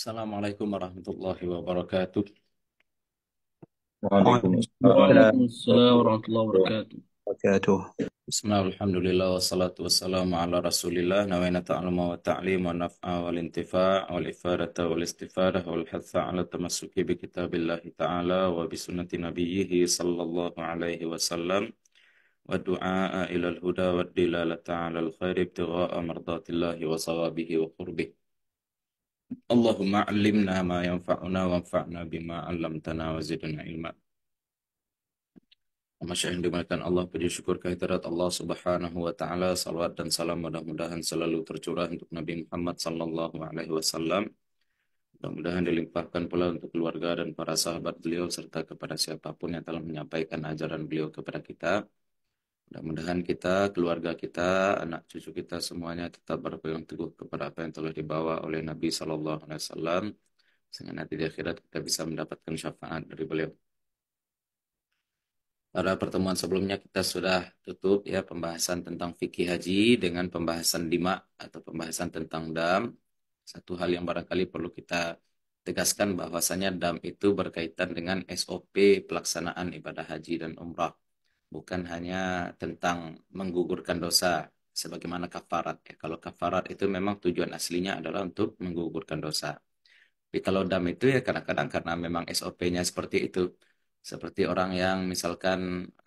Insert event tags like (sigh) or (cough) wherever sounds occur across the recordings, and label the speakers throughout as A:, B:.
A: Assalamualaikum warahmatullahi wabarakatuh. Waalaikumsalam warahmatullahi wabarakatuh. wabarakatuh. Bismillahirrahmanirrahim. Wassalatu wassalamu ala Rasulillah. Nawaina ta'lama wa ta'lim wa naf'a wal intifa' wal ifadata wal istifadah wal hatha ala tamasuki bi kitabillahi ta'ala wa bi sunnati nabiyhi sallallahu alaihi wasallam wa du'a ila al-huda wa dilalata ala al-khair ibtigha'a mardatillahi wa sawabihi wa qurbih. Allahumma alimna ma yanfa'una anfa'na bima 'allamtana wa zidna ilma. Masya Allah dimakan Allah, puji syukur kehadirat Allah Subhanahu wa Ta'ala, salawat dan salam mudah-mudahan selalu tercurah untuk Nabi Muhammad Sallallahu Alaihi Wasallam. Mudah-mudahan dilimpahkan pula untuk keluarga dan para sahabat beliau, serta kepada siapapun yang telah menyampaikan ajaran beliau kepada kita. Mudah-mudahan kita, keluarga kita, anak cucu kita semuanya tetap berpegang teguh kepada apa yang telah dibawa oleh Nabi Shallallahu Alaihi Wasallam, sehingga nanti di akhirat kita bisa mendapatkan syafaat dari beliau. Pada pertemuan sebelumnya kita sudah tutup ya pembahasan tentang fikih haji dengan pembahasan lima atau pembahasan tentang dam. Satu hal yang barangkali perlu kita tegaskan bahwasanya dam itu berkaitan dengan SOP pelaksanaan ibadah haji dan umrah bukan hanya tentang menggugurkan dosa sebagaimana kafarat ya. Kalau kafarat itu memang tujuan aslinya adalah untuk menggugurkan dosa. Tapi kalau dam itu ya kadang-kadang karena memang SOP-nya seperti itu. Seperti orang yang misalkan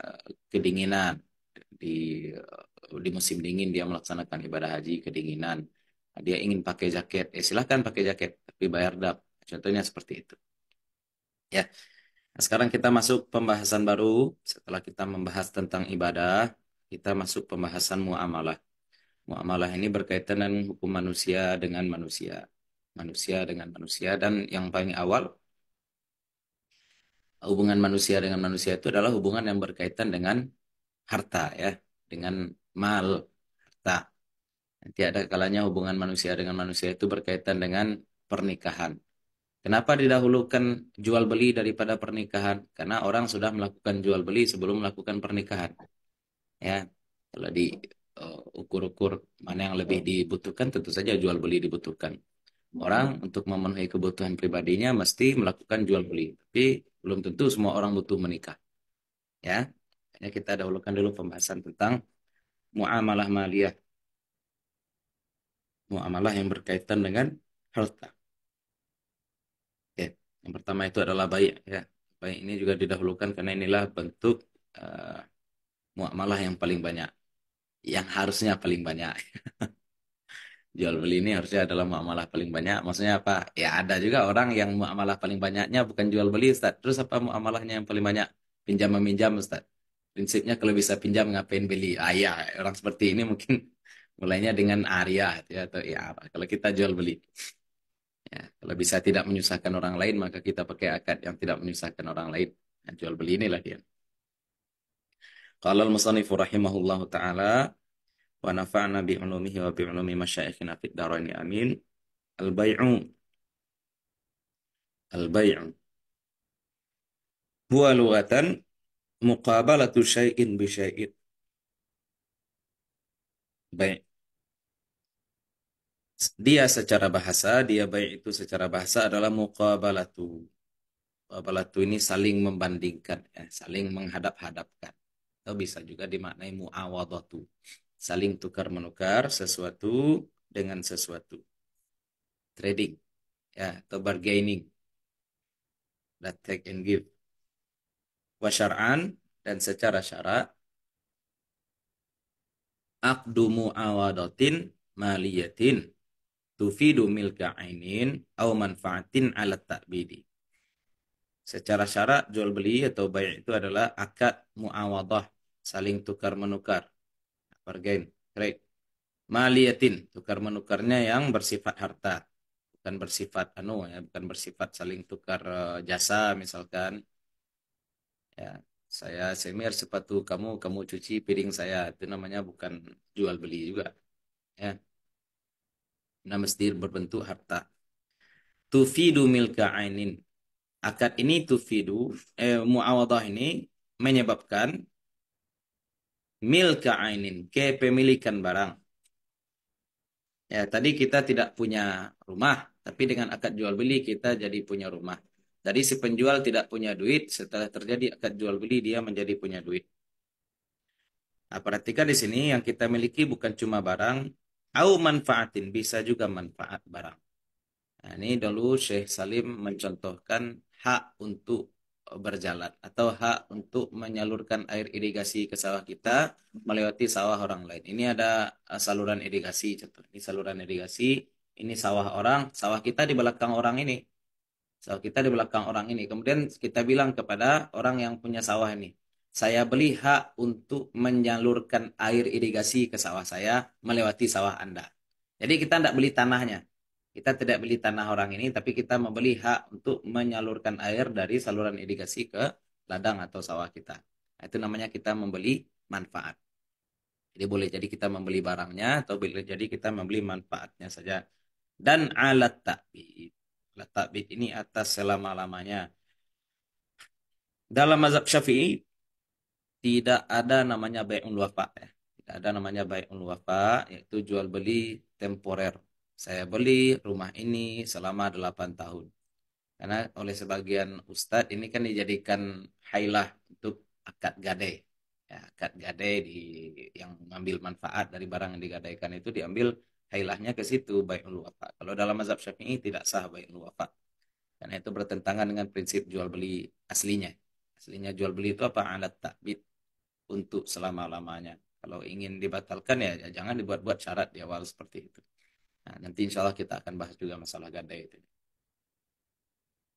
A: eh, kedinginan di eh, di musim dingin dia melaksanakan ibadah haji kedinginan. Dia ingin pakai jaket, ya silahkan pakai jaket, tapi bayar dam. Contohnya seperti itu. Ya, Nah, sekarang kita masuk pembahasan baru. Setelah kita membahas tentang ibadah, kita masuk pembahasan muamalah. Muamalah ini berkaitan dengan hukum manusia dengan manusia. Manusia dengan manusia. Dan yang paling awal, hubungan manusia dengan manusia itu adalah hubungan yang berkaitan dengan harta ya. Dengan mal, harta. Nanti ada kalanya hubungan manusia dengan manusia itu berkaitan dengan pernikahan. Kenapa didahulukan jual beli daripada pernikahan? Karena orang sudah melakukan jual beli sebelum melakukan pernikahan. Ya, kalau di eh, ukur-ukur mana yang lebih dibutuhkan, tentu saja jual beli dibutuhkan. Orang untuk memenuhi kebutuhan pribadinya mesti melakukan jual beli, tapi belum tentu semua orang butuh menikah. Ya, hanya kita dahulukan dulu pembahasan tentang muamalah maliyah. Muamalah yang berkaitan dengan harta. Yang pertama itu adalah baik ya. Baik ini juga didahulukan karena inilah bentuk uh, muamalah yang paling banyak. Yang harusnya paling banyak. (laughs) Jual beli ini harusnya adalah muamalah paling banyak. Maksudnya apa? Ya ada juga orang yang muamalah paling banyaknya bukan jual beli Ustaz. Terus apa muamalahnya yang paling banyak? Pinjam meminjam Ustaz. Prinsipnya kalau bisa pinjam ngapain beli? Ah ya, orang seperti ini mungkin (laughs) mulainya dengan Arya ya atau ya kalau kita jual beli Ya, kalau bisa tidak menyusahkan orang lain, maka kita pakai akad yang tidak menyusahkan orang lain. Nah, jual beli inilah dia. Qala al-musannifu rahimahullahu taala wa nafa'na bi ulumihi wa bi ulumi masyayikhina fid dharain amin. Al-bai'u al-bai'u
B: huwa lughatan muqabalatu syai'in bi syai'in. Baik
A: dia secara bahasa, dia baik itu secara bahasa adalah muqabalatu. Muqabalatu ini saling membandingkan, ya, saling menghadap-hadapkan. Atau bisa juga dimaknai mu'awadatu. Saling tukar-menukar sesuatu dengan sesuatu. Trading, ya, atau bargaining. That take and give. Wasyar'an, dan secara syarat Akdumu awadotin maliyatin tufidu milka ainin au manfaatin ala ta'bidi. Secara syarat jual beli atau bayi itu adalah akad muawadah, saling tukar menukar. Bargain, trade. maliatin tukar menukarnya yang bersifat harta, bukan bersifat anu ya, bukan bersifat saling tukar eh, jasa misalkan. Ya, saya semir sepatu kamu, kamu cuci piring saya. Itu namanya bukan jual beli juga. Ya. Nama sendiri berbentuk harta. Tufidu milka ainin. Akad ini tufidu, eh, muawadah ini menyebabkan milka ainin, kepemilikan barang. Ya, tadi kita tidak punya rumah, tapi dengan akad jual beli kita jadi punya rumah. Jadi si penjual tidak punya duit, setelah terjadi akad jual beli dia menjadi punya duit. Nah, perhatikan di sini yang kita miliki bukan cuma barang, Au manfaatin, bisa juga manfaat barang. Nah, ini dulu Syekh Salim mencontohkan hak untuk berjalan atau hak untuk menyalurkan air irigasi ke sawah kita melewati sawah orang lain. Ini ada eh, saluran irigasi, contoh. Ini saluran irigasi, ini sawah orang, sawah kita di belakang orang ini. Sawah kita di belakang orang ini. Kemudian kita bilang kepada orang yang punya sawah ini, saya beli hak untuk menyalurkan air irigasi ke sawah saya melewati sawah Anda. Jadi kita tidak beli tanahnya. Kita tidak beli tanah orang ini, tapi kita membeli hak untuk menyalurkan air dari saluran irigasi ke ladang atau sawah kita. itu namanya kita membeli manfaat. Jadi boleh jadi kita membeli barangnya atau boleh jadi kita membeli manfaatnya saja. Dan alat takbit Alat takbit ini atas selama-lamanya. Dalam mazhab syafi'i, tidak ada namanya bayun wafa ya. Tidak ada namanya bayun wafa yaitu jual beli temporer. Saya beli rumah ini selama 8 tahun. Karena oleh sebagian ustadz ini kan dijadikan hailah untuk akad gade, Ya, akad gade di yang mengambil manfaat dari barang yang digadaikan itu diambil hailahnya ke situ bayun wafa. Kalau dalam mazhab Syafi'i tidak sah bayun wafa. Karena itu bertentangan dengan prinsip jual beli aslinya. Aslinya jual beli itu apa? Alat takbit untuk selama-lamanya. Kalau ingin dibatalkan ya, ya jangan dibuat-buat syarat di awal seperti itu. Nah, nanti insya Allah kita akan bahas juga masalah gadai itu.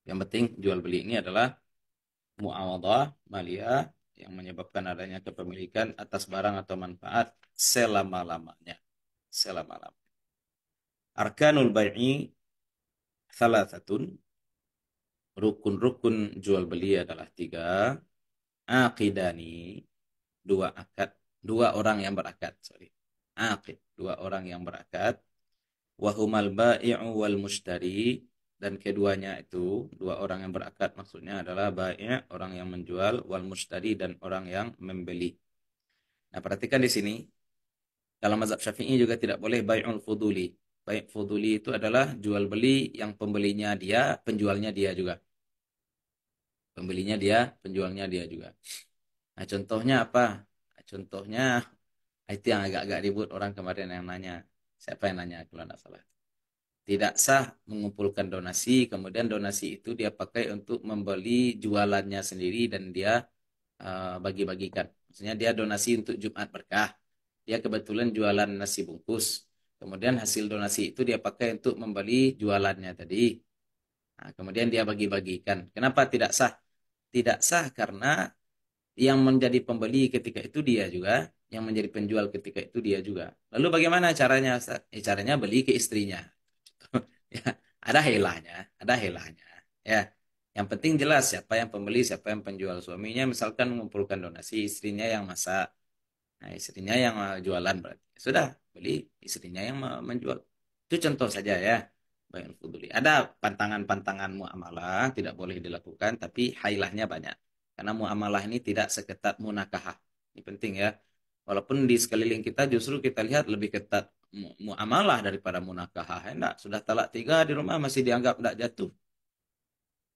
A: Yang penting jual beli ini adalah muawadah malia yang menyebabkan adanya kepemilikan atas barang atau manfaat selama-lamanya. Selama-lamanya. Arkanul salah thalathatun. Rukun-rukun jual beli adalah tiga. Aqidani dua akad dua orang yang berakad sorry akid dua orang yang berakad wahumal ba'i'u wal mustari dan keduanya itu dua orang yang berakad maksudnya adalah banyak orang yang menjual wal mustari dan orang yang membeli. Nah perhatikan di sini dalam mazhab syafi'i juga tidak boleh bai'ul fuduli. Baik fuduli itu adalah jual beli yang pembelinya dia, penjualnya dia juga. Pembelinya dia, penjualnya dia juga. Nah, contohnya apa? Nah, contohnya ah, itu yang agak-agak ribut orang kemarin yang nanya. Siapa yang nanya kalau tidak salah? Tidak sah mengumpulkan donasi, kemudian donasi itu dia pakai untuk membeli jualannya sendiri dan dia uh, bagi-bagikan. Maksudnya dia donasi untuk Jumat berkah. Dia kebetulan jualan nasi bungkus. Kemudian hasil donasi itu dia pakai untuk membeli jualannya tadi. Nah, kemudian dia bagi-bagikan. Kenapa tidak sah? Tidak sah karena yang menjadi pembeli ketika itu dia juga, yang menjadi penjual ketika itu dia juga. Lalu bagaimana caranya? Eh, caranya beli ke istrinya. (laughs) ya, ada helahnya, ada helahnya. Ya, yang penting jelas siapa yang pembeli, siapa yang penjual. Suaminya misalkan mengumpulkan donasi, istrinya yang masak. Nah, istrinya yang eh, jualan berarti. Sudah, beli istrinya yang eh, menjual. Itu contoh saja ya. Bayar fuduli. Ada pantangan-pantangan muamalah tidak boleh dilakukan, tapi hailahnya banyak. Karena muamalah ini tidak seketat munakahah. Ini penting ya. Walaupun di sekeliling kita justru kita lihat lebih ketat muamalah daripada munakahah. Eh, Enak, sudah talak tiga di rumah masih dianggap tidak jatuh.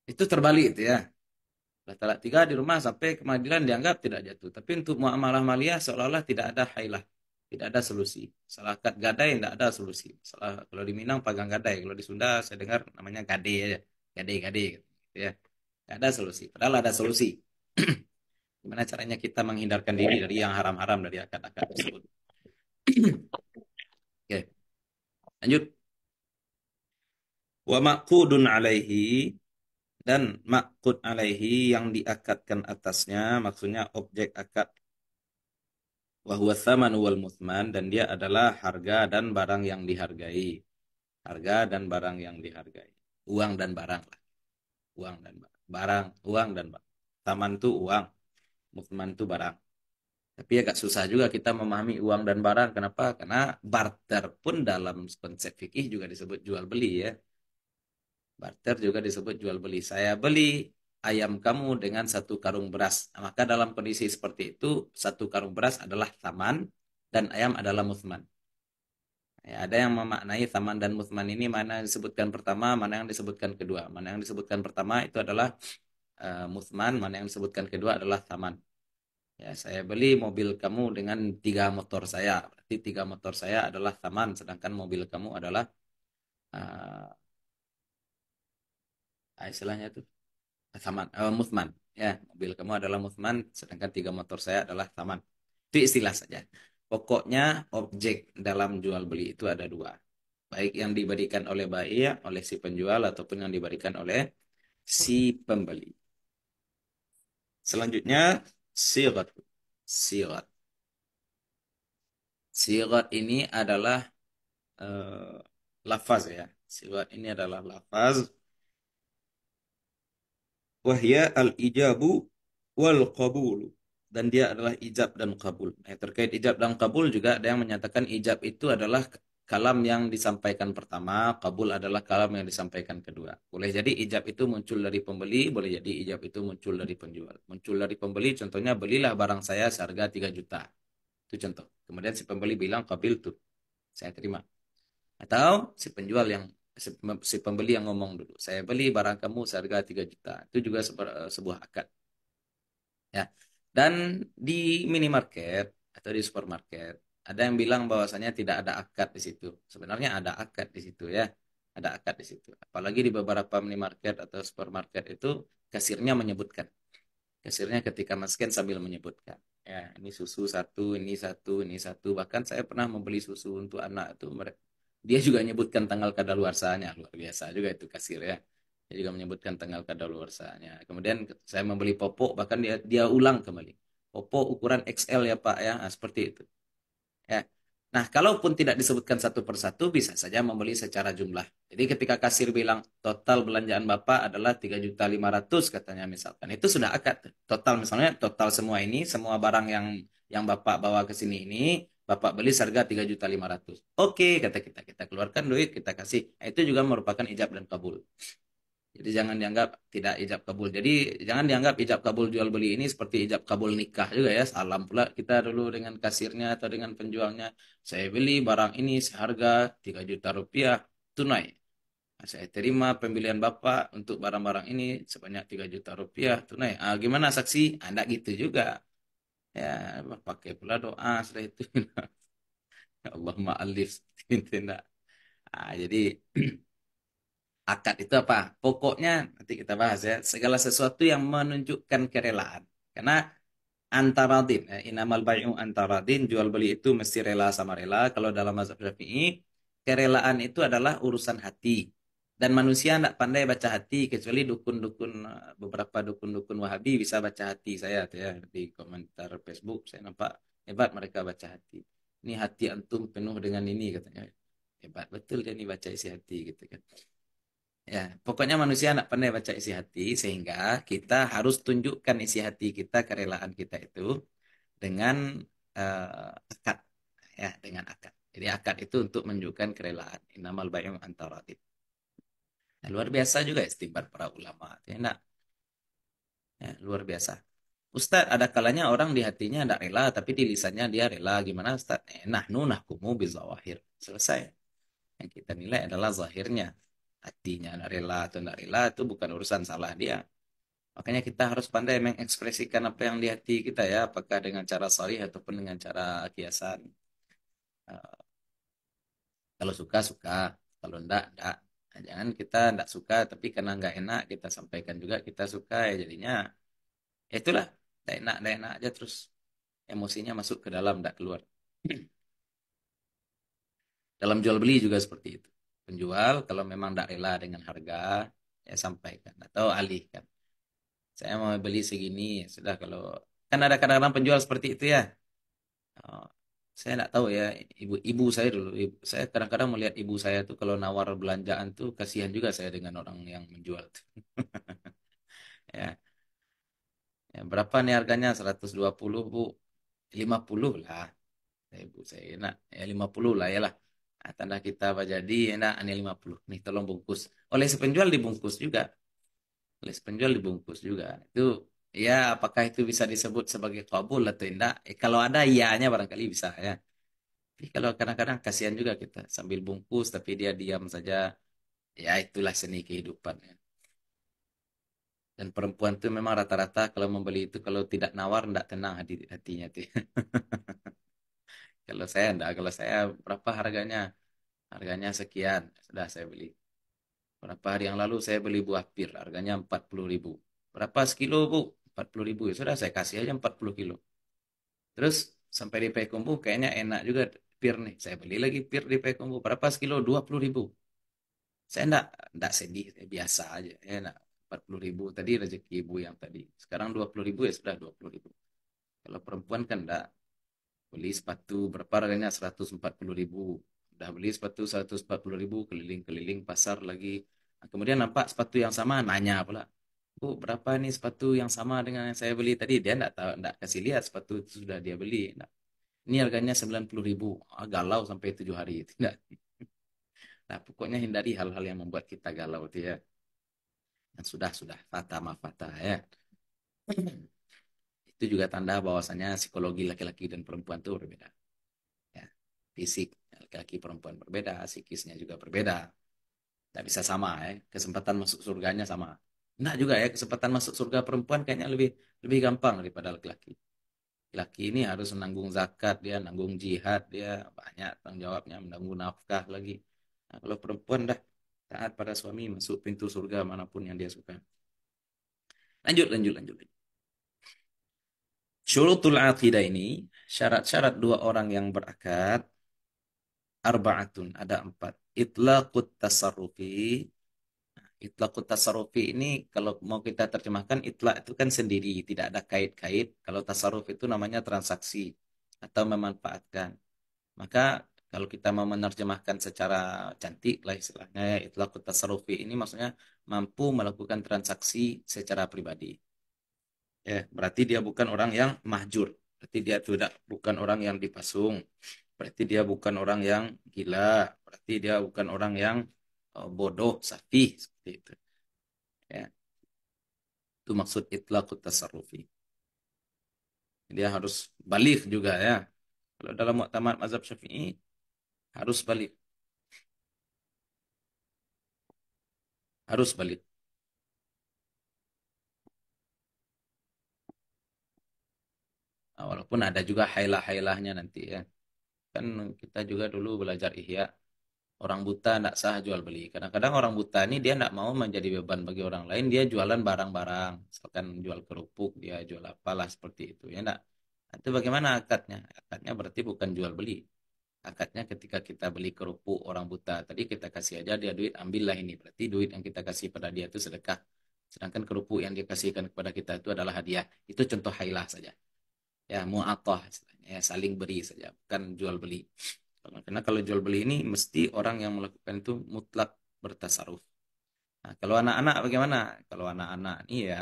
A: Itu terbalik itu ya. Sudah talak tiga di rumah sampai kemadilan dianggap tidak jatuh. Tapi untuk muamalah maliyah seolah-olah tidak ada hailah. Tidak ada solusi. Salah kat gadai tidak ada solusi. Salah, kalau di Minang pagang gadai. Kalau di Sunda saya dengar namanya gade gitu ya. Gade, gade. ya. Tidak ada solusi. Padahal ada solusi. (clears throat) Gimana caranya kita menghindarkan diri dari yang haram-haram dari akad-akad tersebut? (clears throat) Oke. Okay. Lanjut. Wa maqudun alaihi dan makud alaihi yang diakatkan atasnya maksudnya objek akad wahwa thaman wal musman dan dia adalah harga dan barang yang dihargai. Harga dan barang yang dihargai. Uang dan barang lah. Uang dan barang. barang uang dan barang. Taman tuh uang, mukman tuh barang. Tapi agak susah juga kita memahami uang dan barang. Kenapa? Karena barter pun dalam konsep fikih juga disebut jual beli ya. Barter juga disebut jual beli. Saya beli ayam kamu dengan satu karung beras. Nah, maka dalam kondisi seperti itu, satu karung beras adalah taman dan ayam adalah musman. Ya, ada yang memaknai taman dan musman ini mana yang disebutkan pertama, mana yang disebutkan kedua. Mana yang disebutkan pertama itu adalah uh, Muthman, mana yang disebutkan kedua adalah Taman. Ya, saya beli mobil kamu dengan tiga motor saya. Berarti tiga motor saya adalah Taman, sedangkan mobil kamu adalah uh, istilahnya itu Taman, uh, eh, Muthman. Ya, mobil kamu adalah Muthman, sedangkan tiga motor saya adalah Taman. Itu istilah saja. Pokoknya objek dalam jual beli itu ada dua. Baik yang diberikan oleh bayi oleh si penjual, ataupun yang diberikan oleh si pembeli. Selanjutnya sirat. Sirat. Sirat ini adalah uh, lafaz ya. Sirat ini adalah lafaz. Wahya al-ijabu wal qabulu. Dan dia adalah ijab dan kabul. Nah, terkait ijab dan kabul juga ada yang menyatakan ijab itu adalah kalam yang disampaikan pertama, kabul adalah kalam yang disampaikan kedua. Boleh jadi ijab itu muncul dari pembeli, boleh jadi ijab itu muncul dari penjual. Muncul dari pembeli, contohnya belilah barang saya seharga 3 juta. Itu contoh. Kemudian si pembeli bilang kabil tuh, saya terima. Atau si penjual yang si pembeli yang ngomong dulu, saya beli barang kamu seharga 3 juta. Itu juga sebuah akad. Ya. Dan di minimarket atau di supermarket ada yang bilang bahwasanya tidak ada akad di situ. Sebenarnya ada akad di situ ya. Ada akad di situ. Apalagi di beberapa minimarket atau supermarket itu kasirnya menyebutkan. Kasirnya ketika masken sambil menyebutkan. Ya, ini susu satu, ini satu, ini satu. Bahkan saya pernah membeli susu untuk anak itu dia juga menyebutkan tanggal kadaluarsanya luar biasa juga itu kasir ya dia juga menyebutkan tanggal kadaluarsanya kemudian saya membeli popok bahkan dia dia ulang kembali popok ukuran XL ya pak ya nah, seperti itu Ya. Nah, kalaupun tidak disebutkan satu persatu, bisa saja membeli secara jumlah. Jadi ketika kasir bilang total belanjaan Bapak adalah 3.500 katanya misalkan. Itu sudah akad. Total misalnya total semua ini, semua barang yang yang Bapak bawa ke sini ini, Bapak beli harga 3.500. Oke, kata kita. Kita keluarkan duit, kita kasih. Nah, Itu juga merupakan ijab dan kabul. Jadi jangan dianggap tidak ijab kabul. Jadi jangan dianggap ijab kabul jual beli ini seperti ijab kabul nikah juga ya. Salam pula kita dulu dengan kasirnya atau dengan penjualnya. Saya beli barang ini seharga 3 juta rupiah tunai. Nah, saya terima pembelian Bapak untuk barang-barang ini sebanyak 3 juta rupiah tunai. Ah, gimana saksi? Anda ah, gitu juga. Ya, pakai pula doa setelah itu. (laughs) Ya Allahumma alif. Nah, (laughs) jadi (clears throat) akad itu apa? Pokoknya nanti kita bahas ya. Segala sesuatu yang menunjukkan kerelaan. Karena antara din, ya, inamal bayu antara din, jual beli itu mesti rela sama rela. Kalau dalam mazhab Syafi'i, kerelaan itu adalah urusan hati. Dan manusia tidak pandai baca hati kecuali dukun-dukun beberapa dukun-dukun Wahabi bisa baca hati saya ya di komentar Facebook saya nampak hebat mereka baca hati. Ini hati antum penuh dengan ini katanya. Hebat betul dia ini baca isi hati gitu kan. Ya, pokoknya manusia anak pandai baca isi hati sehingga kita harus tunjukkan isi hati kita kerelaan kita itu dengan uh, akad ya, dengan akad. Jadi akad itu untuk menunjukkan kerelaan. Innamal bai'u antara Nah, luar biasa juga istighfar para ulama. tidak Ya, luar biasa. Ustaz, ada kalanya orang di hatinya tidak rela, tapi di lisannya dia rela. Gimana Ustaz? Eh, nunah nahkumu bizawahir. Selesai. Yang kita nilai adalah zahirnya hatinya nak rela atau nak rela itu bukan urusan salah dia. Makanya kita harus pandai mengekspresikan apa yang di hati kita ya, apakah dengan cara sorry ataupun dengan cara kiasan. Uh, kalau suka suka, kalau tidak tidak Nah, jangan kita tidak suka tapi karena nggak enak kita sampaikan juga kita suka ya jadinya ya itulah tidak enak tidak enak aja terus emosinya masuk ke dalam tidak keluar. (clears throat) dalam jual beli juga seperti itu penjual kalau memang tidak rela dengan harga ya sampaikan atau alihkan saya mau beli segini ya sudah kalau kan ada kadang-kadang penjual seperti itu ya oh, saya tidak tahu ya ibu ibu saya dulu ibu, saya kadang-kadang melihat ibu saya tuh kalau nawar belanjaan tuh kasihan juga saya dengan orang yang menjual tuh (laughs) ya. ya berapa nih harganya 120 bu 50 lah ya, ibu saya enak ya 50 lah ya lah Nah, tanda kita apa jadi enak ini 50. Nih tolong bungkus. Oleh oh, sepenjual dibungkus juga. Oleh sepenjual dibungkus juga. Itu ya apakah itu bisa disebut sebagai kabul atau tidak? Eh, kalau ada ianya barangkali bisa ya. Tapi kalau kadang-kadang kasihan juga kita sambil bungkus tapi dia diam saja. Ya itulah seni kehidupan ya. Dan perempuan itu memang rata-rata kalau membeli itu kalau tidak nawar tidak tenang hati hatinya tuh. (laughs) Kalau saya enggak, kalau saya berapa harganya? Harganya sekian, sudah saya beli. Berapa hari yang lalu saya beli buah pir, harganya 40 ribu. Berapa sekilo bu? 40 ribu, ya sudah saya kasih aja 40 kilo. Terus sampai di Pekumbu kayaknya enak juga pir nih. Saya beli lagi pir di Pekumbu berapa sekilo? 20 ribu. Saya enggak, enggak sedih, biasa aja, ya enak. 40 ribu tadi rezeki ibu yang tadi. Sekarang 20 ribu ya sudah 20 ribu. Kalau perempuan kan enggak, beli sepatu berapa harganya 140 ribu dah beli sepatu 140 ribu keliling-keliling pasar lagi kemudian nampak sepatu yang sama nanya pula bu berapa nih sepatu yang sama dengan yang saya beli tadi dia tak tahu tak kasih lihat sepatu itu sudah dia beli enggak. ini harganya 90 ribu ah, galau sampai tujuh hari (laughs) tidak nah pokoknya hindari hal-hal yang membuat kita galau itu ya dan sudah sudah fata mafata, ya Itu juga tanda bahwasannya psikologi laki-laki dan perempuan itu berbeda. Ya, fisik laki-laki perempuan berbeda, psikisnya juga berbeda. Tidak bisa sama ya, kesempatan masuk surganya sama. nah juga ya, kesempatan masuk surga perempuan kayaknya lebih lebih gampang daripada laki-laki. Laki ini harus menanggung zakat dia, menanggung jihad dia, banyak tanggung jawabnya, menanggung nafkah lagi. Nah, kalau perempuan dah taat pada suami masuk pintu surga manapun yang dia suka. Lanjut, lanjut, lanjut. lanjut. Syurutul aqidah ini, syarat-syarat dua orang yang berakad, arba'atun, ada empat. Itlaqut tasarrufi, nah, Itlaqut tasarrufi ini kalau mau kita terjemahkan itlaq itu kan sendiri, tidak ada kait-kait. Kalau tasarruf itu namanya transaksi atau memanfaatkan. Maka kalau kita mau menerjemahkan secara cantik lah istilahnya ya, itlaqut tasarrufi ini maksudnya mampu melakukan transaksi secara pribadi ya berarti dia bukan orang yang mahjur berarti dia tidak bukan orang yang dipasung berarti dia bukan orang yang gila berarti dia bukan orang yang eh, bodoh safi seperti itu ya itu maksud itlaq tasarrufi dia harus balik juga ya kalau dalam muktamad mazhab syafi'i harus balik harus balik Nah, walaupun ada juga hailah-hailahnya nanti ya. Kan kita juga dulu belajar ihya. Orang buta tidak sah jual beli. Kadang-kadang orang buta ini dia tidak mau menjadi beban bagi orang lain. Dia jualan barang-barang. Misalkan jual kerupuk, dia jual apalah seperti itu. Ya enggak. Nah, itu bagaimana akadnya? Akadnya berarti bukan jual beli. Akadnya ketika kita beli kerupuk orang buta. Tadi kita kasih aja dia duit, ambillah ini. Berarti duit yang kita kasih pada dia itu sedekah. Sedangkan kerupuk yang dia dikasihkan kepada kita itu adalah hadiah. Itu contoh hailah saja ya mu'atah ya saling beri saja bukan jual beli karena kalau jual beli ini mesti orang yang melakukan itu mutlak bertasaruf nah kalau anak-anak bagaimana kalau anak-anak ini ya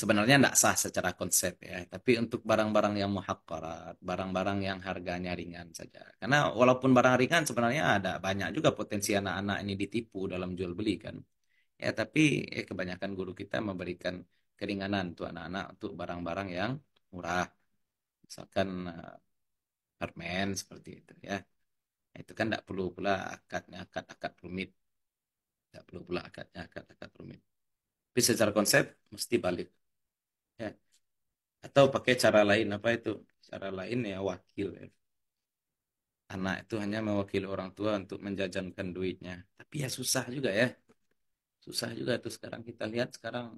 A: sebenarnya tidak sah secara konsep ya tapi untuk barang-barang yang muhakkarat barang-barang yang harganya ringan saja karena walaupun barang ringan sebenarnya ada banyak juga potensi anak-anak ini ditipu dalam jual beli kan ya tapi ya, kebanyakan guru kita memberikan keringanan untuk anak-anak untuk barang-barang yang murah. Misalkan eh, permen seperti itu ya. Nah, itu kan tidak perlu pula akadnya akad-akad rumit. Tidak perlu pula akadnya akad-akad rumit. Tapi secara konsep mesti balik. Ya. Atau pakai cara lain apa itu? Cara lain ya wakil ya anak itu hanya mewakili orang tua untuk menjajankan duitnya. Tapi ya susah juga ya. Susah juga tuh sekarang kita lihat sekarang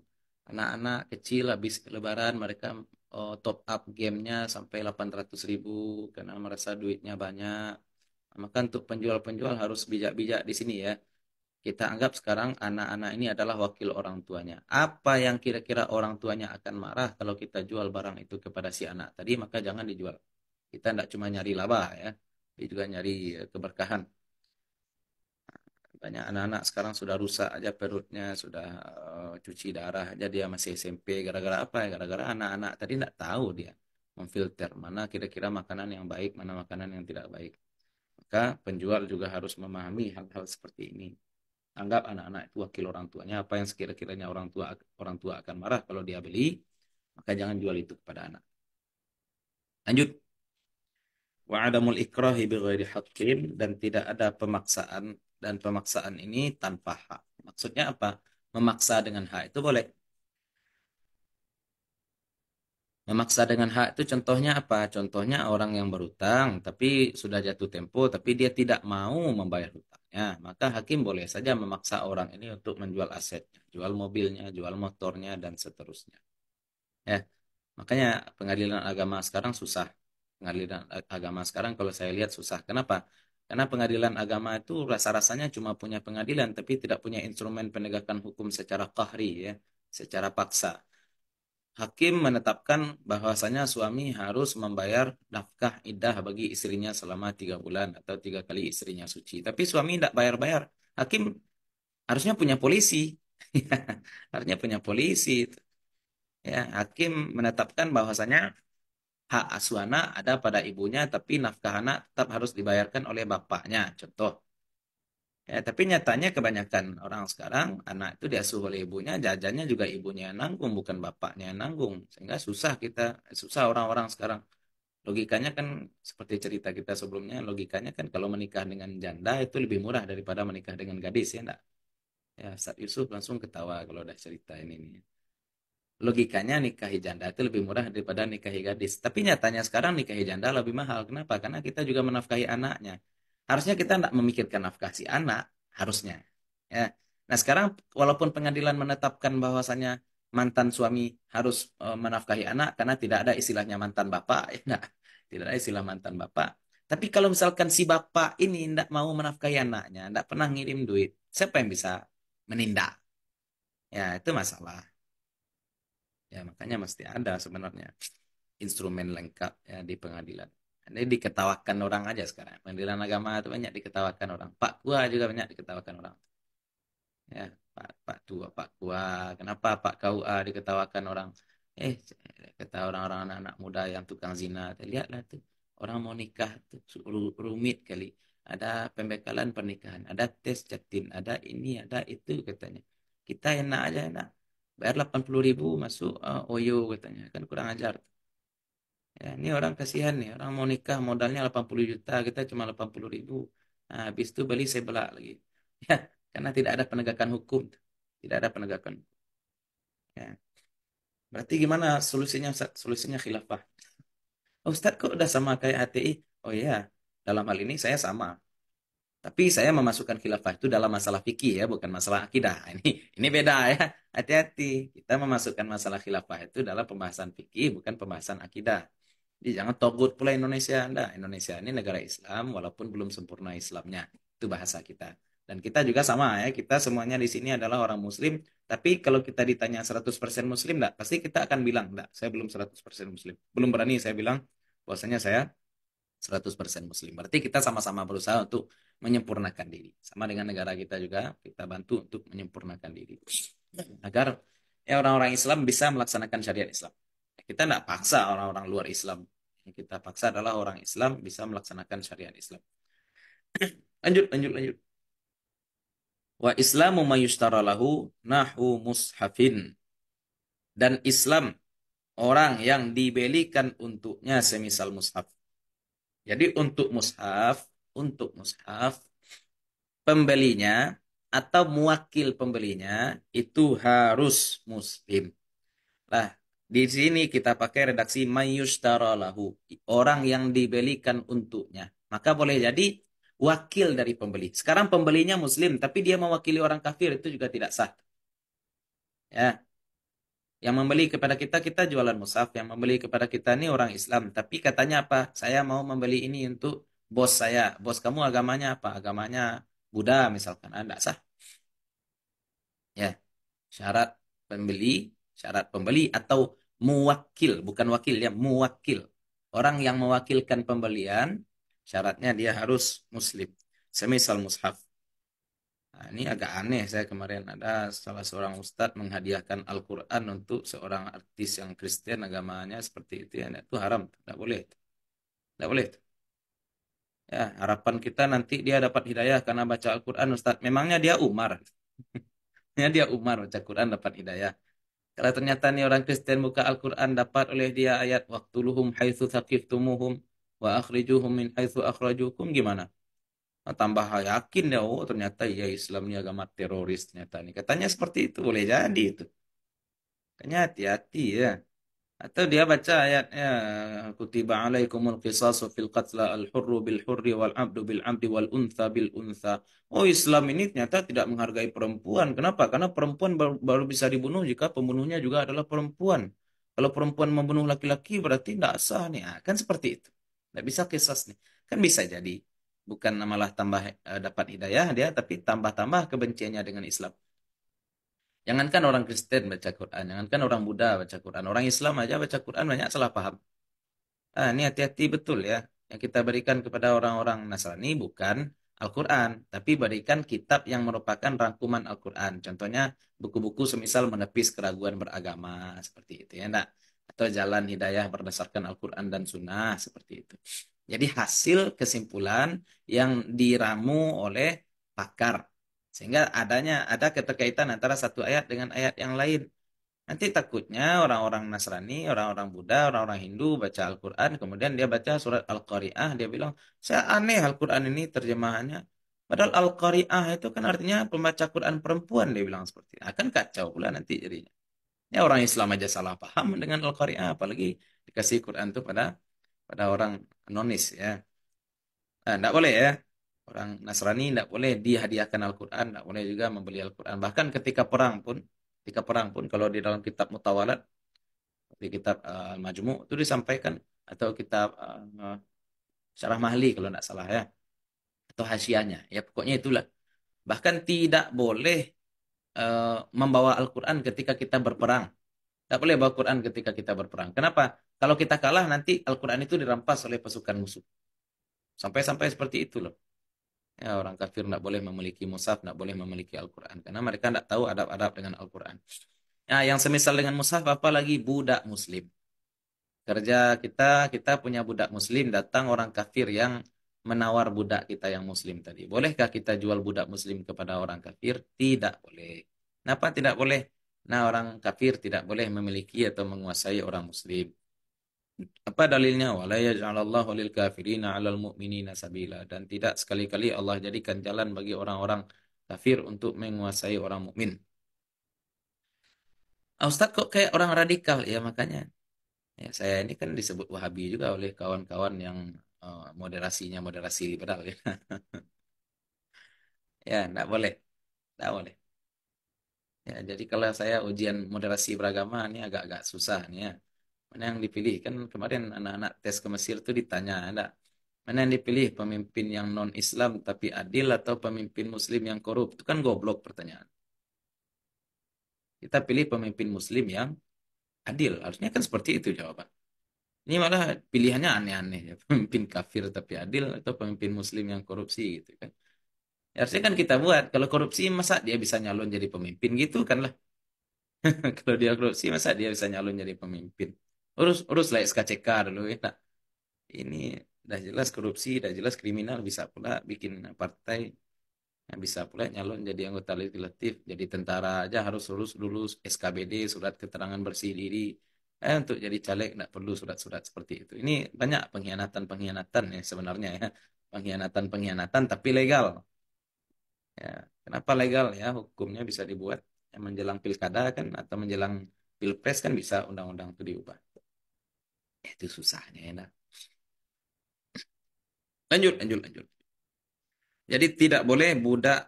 A: anak-anak kecil habis lebaran mereka uh, top up gamenya sampai 800 ribu karena merasa duitnya banyak maka untuk penjual-penjual harus bijak-bijak di sini ya kita anggap sekarang anak-anak ini adalah wakil orang tuanya apa yang kira-kira orang tuanya akan marah kalau kita jual barang itu kepada si anak tadi maka jangan dijual kita tidak cuma nyari laba ya tapi juga nyari keberkahan banyak anak-anak sekarang sudah rusak aja perutnya, sudah uh, cuci darah aja dia masih SMP. Gara-gara apa ya? Gara-gara anak-anak tadi tidak tahu dia memfilter mana kira-kira makanan yang baik, mana makanan yang tidak baik. Maka penjual juga harus memahami hal-hal seperti ini. Anggap anak-anak itu wakil orang tuanya, apa yang sekira-kiranya orang tua orang tua akan marah kalau dia beli, maka jangan jual itu kepada anak. Lanjut. Wa adamul ikrahi bi ghairi haqqin dan tidak ada pemaksaan dan pemaksaan ini tanpa hak. Maksudnya apa? Memaksa dengan hak itu boleh. Memaksa dengan hak itu contohnya apa? Contohnya orang yang berhutang tapi sudah jatuh tempo tapi dia tidak mau membayar hutangnya. Maka hakim boleh saja memaksa orang ini untuk menjual asetnya, jual mobilnya, jual motornya dan seterusnya. Ya. Makanya pengadilan agama sekarang susah. Pengadilan agama sekarang kalau saya lihat susah. Kenapa? Karena pengadilan agama itu rasa-rasanya cuma punya pengadilan, tapi tidak punya instrumen penegakan hukum secara kahri, ya, secara paksa. Hakim menetapkan bahwasanya suami harus membayar nafkah idah bagi istrinya selama tiga bulan atau tiga kali istrinya suci. Tapi suami tidak bayar-bayar. Hakim harusnya punya polisi. (laughs) harusnya punya polisi. Ya, hakim menetapkan bahwasanya hak asuh anak ada pada ibunya tapi nafkah anak tetap harus dibayarkan oleh bapaknya contoh ya tapi nyatanya kebanyakan orang sekarang anak itu diasuh oleh ibunya jajannya juga ibunya yang nanggung bukan bapaknya yang nanggung sehingga susah kita susah orang-orang sekarang logikanya kan seperti cerita kita sebelumnya logikanya kan kalau menikah dengan janda itu lebih murah daripada menikah dengan gadis ya enggak ya Ustaz Yusuf langsung ketawa kalau udah cerita ini nih logikanya nikahi janda itu lebih murah daripada nikahi gadis. Tapi nyatanya sekarang nikahi janda lebih mahal. Kenapa? Karena kita juga menafkahi anaknya. Harusnya kita tidak memikirkan nafkah si anak, harusnya. Ya. Nah sekarang walaupun pengadilan menetapkan bahwasannya mantan suami harus e, menafkahi anak karena tidak ada istilahnya mantan bapak, (laughs) ya enggak. tidak ada istilah mantan bapak. Tapi kalau misalkan si bapak ini tidak mau menafkahi anaknya, tidak pernah ngirim duit, siapa yang bisa menindak? Ya itu masalah ya makanya mesti ada sebenarnya instrumen lengkap ya di pengadilan ini diketawakan orang aja sekarang pengadilan agama itu banyak diketawakan orang pak gua juga banyak diketawakan orang ya pak pak tua pak gua kenapa pak kua diketawakan orang eh kata orang-orang anak-anak muda yang tukang zina lihatlah tuh orang mau nikah tuh rumit kali ada pembekalan pernikahan ada tes jatin ada ini ada itu katanya kita enak aja enak bayar 80 ribu masuk uh, eh, OYO katanya kan kurang ajar ya ini orang kasihan nih orang mau nikah modalnya 80 juta kita cuma 80 ribu nah, habis itu beli sebelah lagi (laughs) ya karena tidak ada penegakan hukum tidak ada penegakan ya berarti gimana solusinya Ustaz? solusinya khilafah oh, (laughs) Ustaz kok udah sama kayak ATI. oh iya dalam hal ini saya sama tapi saya memasukkan khilafah itu dalam masalah fikih ya, bukan masalah akidah. (laughs) Ini ini beda ya. Hati-hati. Kita memasukkan masalah khilafah itu dalam pembahasan fikih, bukan pembahasan akidah. Jadi jangan togut pula Indonesia Anda. Indonesia ini negara Islam walaupun belum sempurna Islamnya. Itu bahasa kita. Dan kita juga sama ya, kita semuanya di sini adalah orang muslim, tapi kalau kita ditanya 100% muslim enggak, pasti kita akan bilang enggak, saya belum 100% muslim. Belum berani saya bilang bahwasanya saya 100% muslim. Berarti kita sama-sama berusaha untuk menyempurnakan diri. Sama dengan negara kita juga, kita bantu untuk menyempurnakan diri. Agar ya orang-orang Islam bisa melaksanakan syariat Islam. Kita tidak paksa orang-orang luar Islam. Yang kita paksa adalah orang Islam bisa melaksanakan syariat Islam. lanjut, lanjut, lanjut. Wa islamu mayustaralahu nahu mushafin. Dan Islam orang yang dibelikan untuknya semisal mushaf jadi untuk mushaf, untuk mushaf pembelinya atau mewakil pembelinya itu harus muslim. Lah, di sini kita pakai redaksi mayyustaralahu, orang yang dibelikan untuknya. Maka boleh jadi wakil dari pembeli. Sekarang pembelinya muslim tapi dia mewakili orang kafir itu juga tidak sah. Ya, yang membeli kepada kita, kita jualan musaf. Yang membeli kepada kita ini orang Islam. Tapi katanya apa? Saya mau membeli ini untuk bos saya. Bos kamu agamanya apa? Agamanya Buddha misalkan. Anda ah, sah. Ya. Syarat pembeli, syarat pembeli atau muwakil. Bukan wakil ya, muwakil. Orang yang mewakilkan pembelian, syaratnya dia harus muslim. Semisal mushaf. Nah, ini agak aneh saya kemarin ada salah seorang ustadz menghadiahkan Al-Quran untuk seorang artis yang Kristen agamanya seperti itu ya itu haram tidak boleh tidak boleh ya harapan kita nanti dia dapat hidayah karena baca Al-Quran Ustadz memangnya dia Umar (laughs) ya dia Umar baca Quran dapat hidayah kalau ternyata nih orang Kristen buka Al-Quran dapat oleh dia ayat waktuluhum haitsu tumuhum wa akhrijuhum min haitsu akhrajukum gimana Nah, tambah yakin ya, oh ternyata ya Islam ini agama teroris ternyata ini Katanya seperti itu, boleh jadi itu. Makanya hati-hati ya. Atau dia baca ayatnya kutiba alaikumul qisasu fil qatla al hurru bil hurri wal abdu bil abdi wal untha bil untha. Oh Islam ini ternyata tidak menghargai perempuan. Kenapa? Karena perempuan baru, baru bisa dibunuh jika pembunuhnya juga adalah perempuan. Kalau perempuan membunuh laki-laki berarti tidak sah nih. Ah, kan seperti itu. Tidak bisa kisas nih. Kan bisa jadi bukan malah tambah uh, dapat hidayah dia tapi tambah-tambah kebenciannya dengan Islam. Jangankan orang Kristen baca Quran, jangankan orang Buddha baca Quran, orang Islam aja baca Quran banyak salah paham. Ah, ini hati-hati betul ya. Yang kita berikan kepada orang-orang Nasrani bukan Al-Quran, tapi berikan kitab yang merupakan rangkuman Al-Quran. Contohnya buku-buku semisal menepis keraguan beragama seperti itu ya, enggak? Atau jalan hidayah berdasarkan Al-Quran dan Sunnah seperti itu. Jadi hasil kesimpulan yang diramu oleh pakar. Sehingga adanya ada keterkaitan antara satu ayat dengan ayat yang lain. Nanti takutnya orang-orang Nasrani, orang-orang Buddha, orang-orang Hindu baca Al-Quran, kemudian dia baca surat Al-Qari'ah, dia bilang, saya aneh Al-Quran ini terjemahannya. Padahal Al-Qari'ah itu kan artinya pembaca Quran perempuan, dia bilang seperti itu. Akan kacau pula nanti jadinya. Ya orang Islam aja salah paham dengan Al-Qari'ah, apalagi dikasih Quran itu pada pada orang nonis ya. Nah, tidak boleh ya. Orang Nasrani tidak boleh dihadiahkan Al-Quran, tidak boleh juga membeli Al-Quran. Bahkan ketika perang pun, ketika perang pun, kalau di dalam kitab Mutawalat, di kitab uh, eh, Majmu, itu disampaikan, atau kitab uh, Syarah Mahli kalau tidak salah ya, atau hasiahnya. Ya pokoknya itulah. Bahkan tidak boleh uh, membawa Al-Quran ketika kita berperang. Tidak boleh bawa Quran ketika kita berperang. Kenapa? Kalau kita kalah nanti Al-Quran itu dirampas oleh pasukan musuh. Sampai-sampai seperti itu loh. Ya, orang kafir tidak boleh memiliki musaf, tidak boleh memiliki Al-Quran. Karena mereka tidak tahu adab-adab dengan Al-Quran. Nah, yang semisal dengan musaf apa lagi budak muslim. Kerja kita, kita punya budak muslim, datang orang kafir yang menawar budak kita yang muslim tadi. Bolehkah kita jual budak muslim kepada orang kafir? Tidak boleh. Kenapa tidak boleh? Nah, orang kafir tidak boleh memiliki atau menguasai orang muslim apa dalilnya walaya yaj'alallahu lil kafirina 'alal mu'minina sabila dan tidak sekali-kali Allah jadikan jalan bagi orang-orang kafir untuk menguasai orang mukmin. Ah, Ustaz kok kayak orang radikal ya makanya. Ya, saya ini kan disebut Wahabi juga oleh kawan-kawan yang uh, moderasinya moderasi liberal ya. (laughs) ya, enggak boleh. Enggak boleh. Ya, jadi kalau saya ujian moderasi beragama ini agak-agak susah nih ya mana yang dipilih kan kemarin anak-anak tes ke Mesir tuh ditanya ada mana yang dipilih pemimpin yang non Islam tapi adil atau pemimpin Muslim yang korup itu kan goblok pertanyaan kita pilih pemimpin Muslim yang adil harusnya kan seperti itu jawaban ini malah pilihannya aneh-aneh ya. (laughs) pemimpin kafir tapi adil atau pemimpin Muslim yang korupsi gitu kan ya, harusnya kan kita buat kalau korupsi masa dia bisa nyalon jadi pemimpin gitu kan lah (laughs) kalau dia korupsi masa dia bisa nyalon jadi pemimpin urus urus lah SKCK dulu ya nah, ini dah jelas korupsi dah jelas kriminal bisa pula bikin partai nah, bisa pula nyalon jadi anggota legislatif jadi tentara aja harus urus dulu SKBD surat keterangan bersih diri eh, untuk jadi caleg tidak perlu surat-surat seperti itu ini banyak pengkhianatan-pengkhianatan ya sebenarnya ya pengkhianatan-pengkhianatan tapi legal ya kenapa legal ya hukumnya bisa dibuat ya, menjelang pilkada kan atau menjelang pilpres kan bisa undang-undang itu diubah itu susahnya enak lanjut lanjut lanjut jadi tidak boleh budak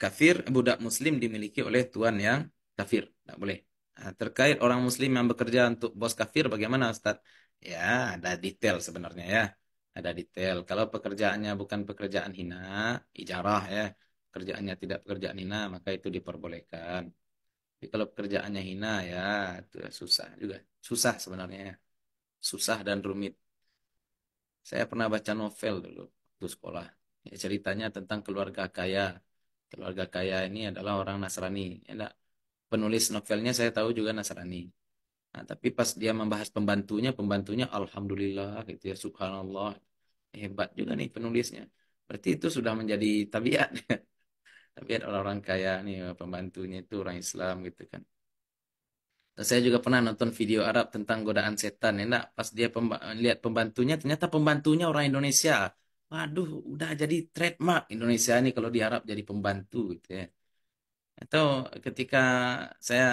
A: kafir budak muslim dimiliki oleh tuan yang kafir tidak boleh nah, terkait orang muslim yang bekerja untuk bos kafir bagaimana Ustaz ya ada detail sebenarnya ya ada detail kalau pekerjaannya bukan pekerjaan hina ijarah ya kerjaannya tidak pekerjaan hina maka itu diperbolehkan tapi kalau pekerjaannya hina ya itu susah juga susah sebenarnya ya susah dan rumit. Saya pernah baca novel dulu waktu sekolah. Ya, ceritanya tentang keluarga kaya. Keluarga kaya ini adalah orang Nasrani. Ya, Penulis novelnya saya tahu juga Nasrani. Nah, tapi pas dia membahas pembantunya, pembantunya alhamdulillah gitu ya, subhanallah. Hebat juga nih penulisnya. Berarti itu sudah menjadi tabiat. (laughs) tabiat orang-orang kaya nih pembantunya itu orang Islam gitu kan saya juga pernah nonton video Arab tentang godaan setan ya enggak pas dia pemba lihat pembantunya ternyata pembantunya orang Indonesia waduh udah jadi trademark Indonesia ini kalau di Arab jadi pembantu gitu ya atau ketika saya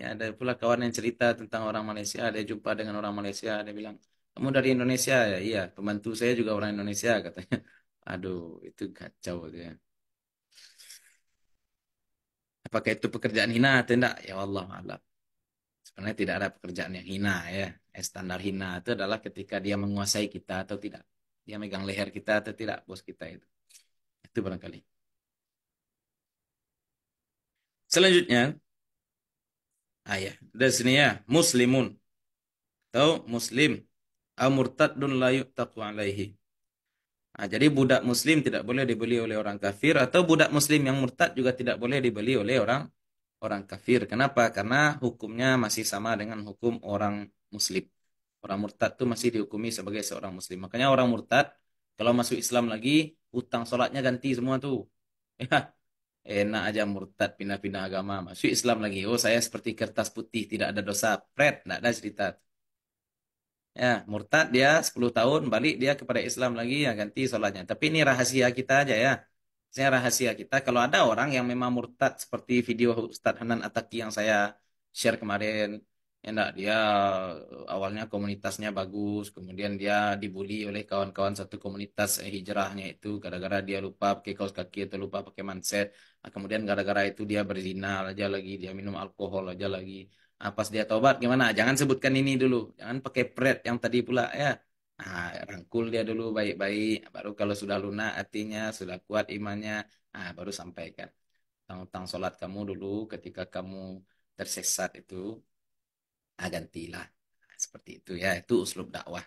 A: ya ada pula kawan yang cerita tentang orang Malaysia dia jumpa dengan orang Malaysia dia bilang kamu dari Indonesia ya iya pembantu saya juga orang Indonesia (laughs) katanya aduh itu kacau gitu ya apakah itu pekerjaan hina atau tidak ya Allah alam sebenarnya tidak ada pekerjaan yang hina ya. Eh, standar hina itu adalah ketika dia menguasai kita atau tidak. Dia megang leher kita atau tidak, bos kita itu. Itu barangkali. Selanjutnya, ayah. Ya. Dari sini ya, muslimun. Atau muslim. Amurtadun layuk taqwa alaihi. Nah, jadi budak muslim tidak boleh dibeli oleh orang kafir atau budak muslim yang murtad juga tidak boleh dibeli oleh orang orang kafir. Kenapa? Karena hukumnya masih sama dengan hukum orang muslim. Orang murtad itu masih dihukumi sebagai seorang muslim. Makanya orang murtad kalau masuk Islam lagi utang sholatnya ganti semua tuh. (laughs) Ya, enak aja murtad pindah-pindah agama masuk Islam lagi. Oh saya seperti kertas putih tidak ada dosa. Pret, tidak ada cerita. Ya, murtad dia 10 tahun balik dia kepada Islam lagi ya ganti sholatnya. Tapi ini rahasia kita aja ya saya rahasia kita kalau ada orang yang memang murtad seperti video Ustadz Hanan Ataki yang saya share kemarin ya dia eh, awalnya komunitasnya bagus kemudian dia dibully oleh kawan-kawan satu komunitas eh, hijrahnya itu gara-gara dia lupa pakai kaos kaki atau lupa pakai manset nah, kemudian gara-gara itu dia berzina aja lagi dia minum alkohol aja lagi nah, pas dia tobat gimana jangan sebutkan ini dulu jangan pakai pret yang tadi pula ya Nah, rangkul dia dulu baik-baik. Baru kalau sudah lunak hatinya, sudah kuat imannya, nah, baru sampaikan. Tentang sholat kamu dulu ketika kamu tersesat itu, ah, gantilah. Nah, seperti itu ya, itu uslub dakwah.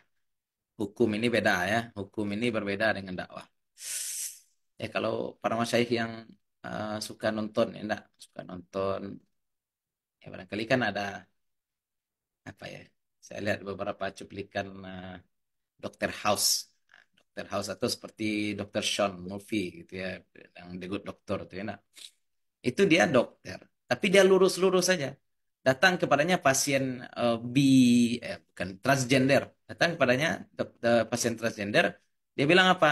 A: Hukum ini beda ya, hukum ini berbeda dengan dakwah. Ya kalau para masyaih yang uh, suka nonton, ya enggak, suka nonton, ya barangkali kan ada apa ya, saya lihat beberapa cuplikan uh, Dr. House. Dr. House atau seperti Dr. Sean Murphy gitu ya, yang The Good Doctor itu enak. Ya. Itu dia dokter, tapi dia lurus-lurus saja. Datang kepadanya pasien uh, B, eh, bukan transgender. Datang kepadanya dokter, eh, pasien transgender, dia bilang apa?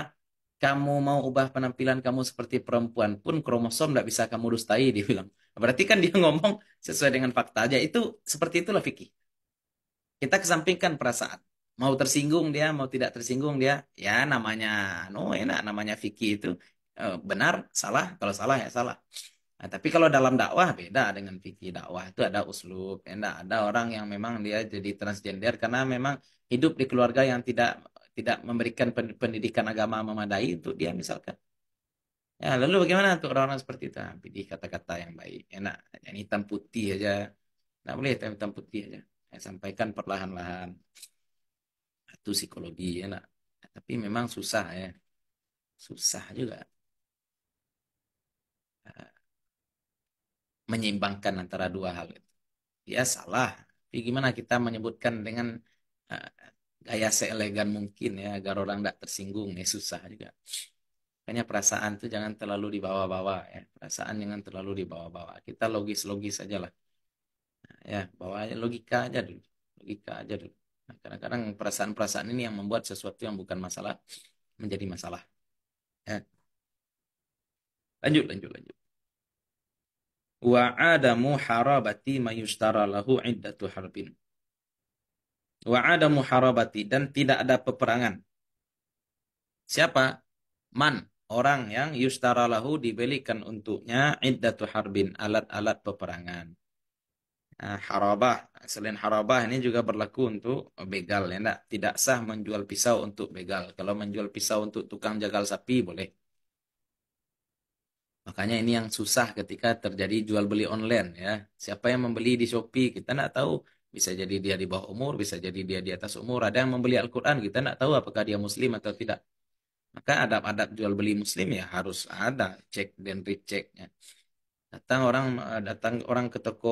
A: Kamu mau ubah penampilan kamu seperti perempuan pun kromosom tidak bisa kamu dustai, (laughs) dia bilang. Berarti kan dia ngomong sesuai dengan fakta aja. Itu seperti itulah Vicky. Kita kesampingkan perasaan mau tersinggung dia mau tidak tersinggung dia ya namanya no anu, enak namanya fikih itu eh, benar salah kalau salah ya salah nah, tapi kalau dalam dakwah beda dengan fikih dakwah itu ada uslub ya enak ada orang yang memang dia jadi transgender karena memang hidup di keluarga yang tidak tidak memberikan pendidikan agama memadai itu dia misalkan ya lalu bagaimana untuk orang-orang seperti itu nah, pilih kata-kata yang baik ya enak yang hitam putih aja nggak boleh hitam, putih aja ya, sampaikan perlahan-lahan itu psikologi ya nak tapi memang susah ya susah juga eh, menyimbangkan antara dua hal itu ya salah tapi gimana kita menyebutkan dengan uh, gaya seelegan mungkin ya agar orang tidak tersinggung ya susah juga makanya perasaan tuh jangan terlalu dibawa-bawa ya perasaan jangan terlalu dibawa-bawa kita logis-logis aja lah nah, ya bawa logika aja dulu logika aja dulu Nah, kadang-kadang perasaan-perasaan ini yang membuat sesuatu yang bukan masalah menjadi masalah. Ya. Lanjut, lanjut, lanjut. Wa adamu harabati mayustara lahu iddatu harbin. Wa adamu harabati dan tidak ada peperangan. Siapa? Man, orang yang yustara lahu dibelikan untuknya iddatu harbin, alat-alat peperangan. Eh, harabah, selain harabah ini juga berlaku untuk begal ya enggak? Tidak sah menjual pisau untuk begal. Kalau menjual pisau untuk tukang jagal sapi boleh. Makanya ini yang susah ketika terjadi jual beli online ya. Siapa yang membeli di Shopee kita tidak tahu. Bisa jadi dia di bawah umur, bisa jadi dia di atas umur. Ada yang membeli Al-Quran, kita tidak tahu apakah dia muslim atau tidak. Maka adab-adab jual beli muslim ya harus ada. Cek dan rechecknya. Datang orang eh, datang orang ke toko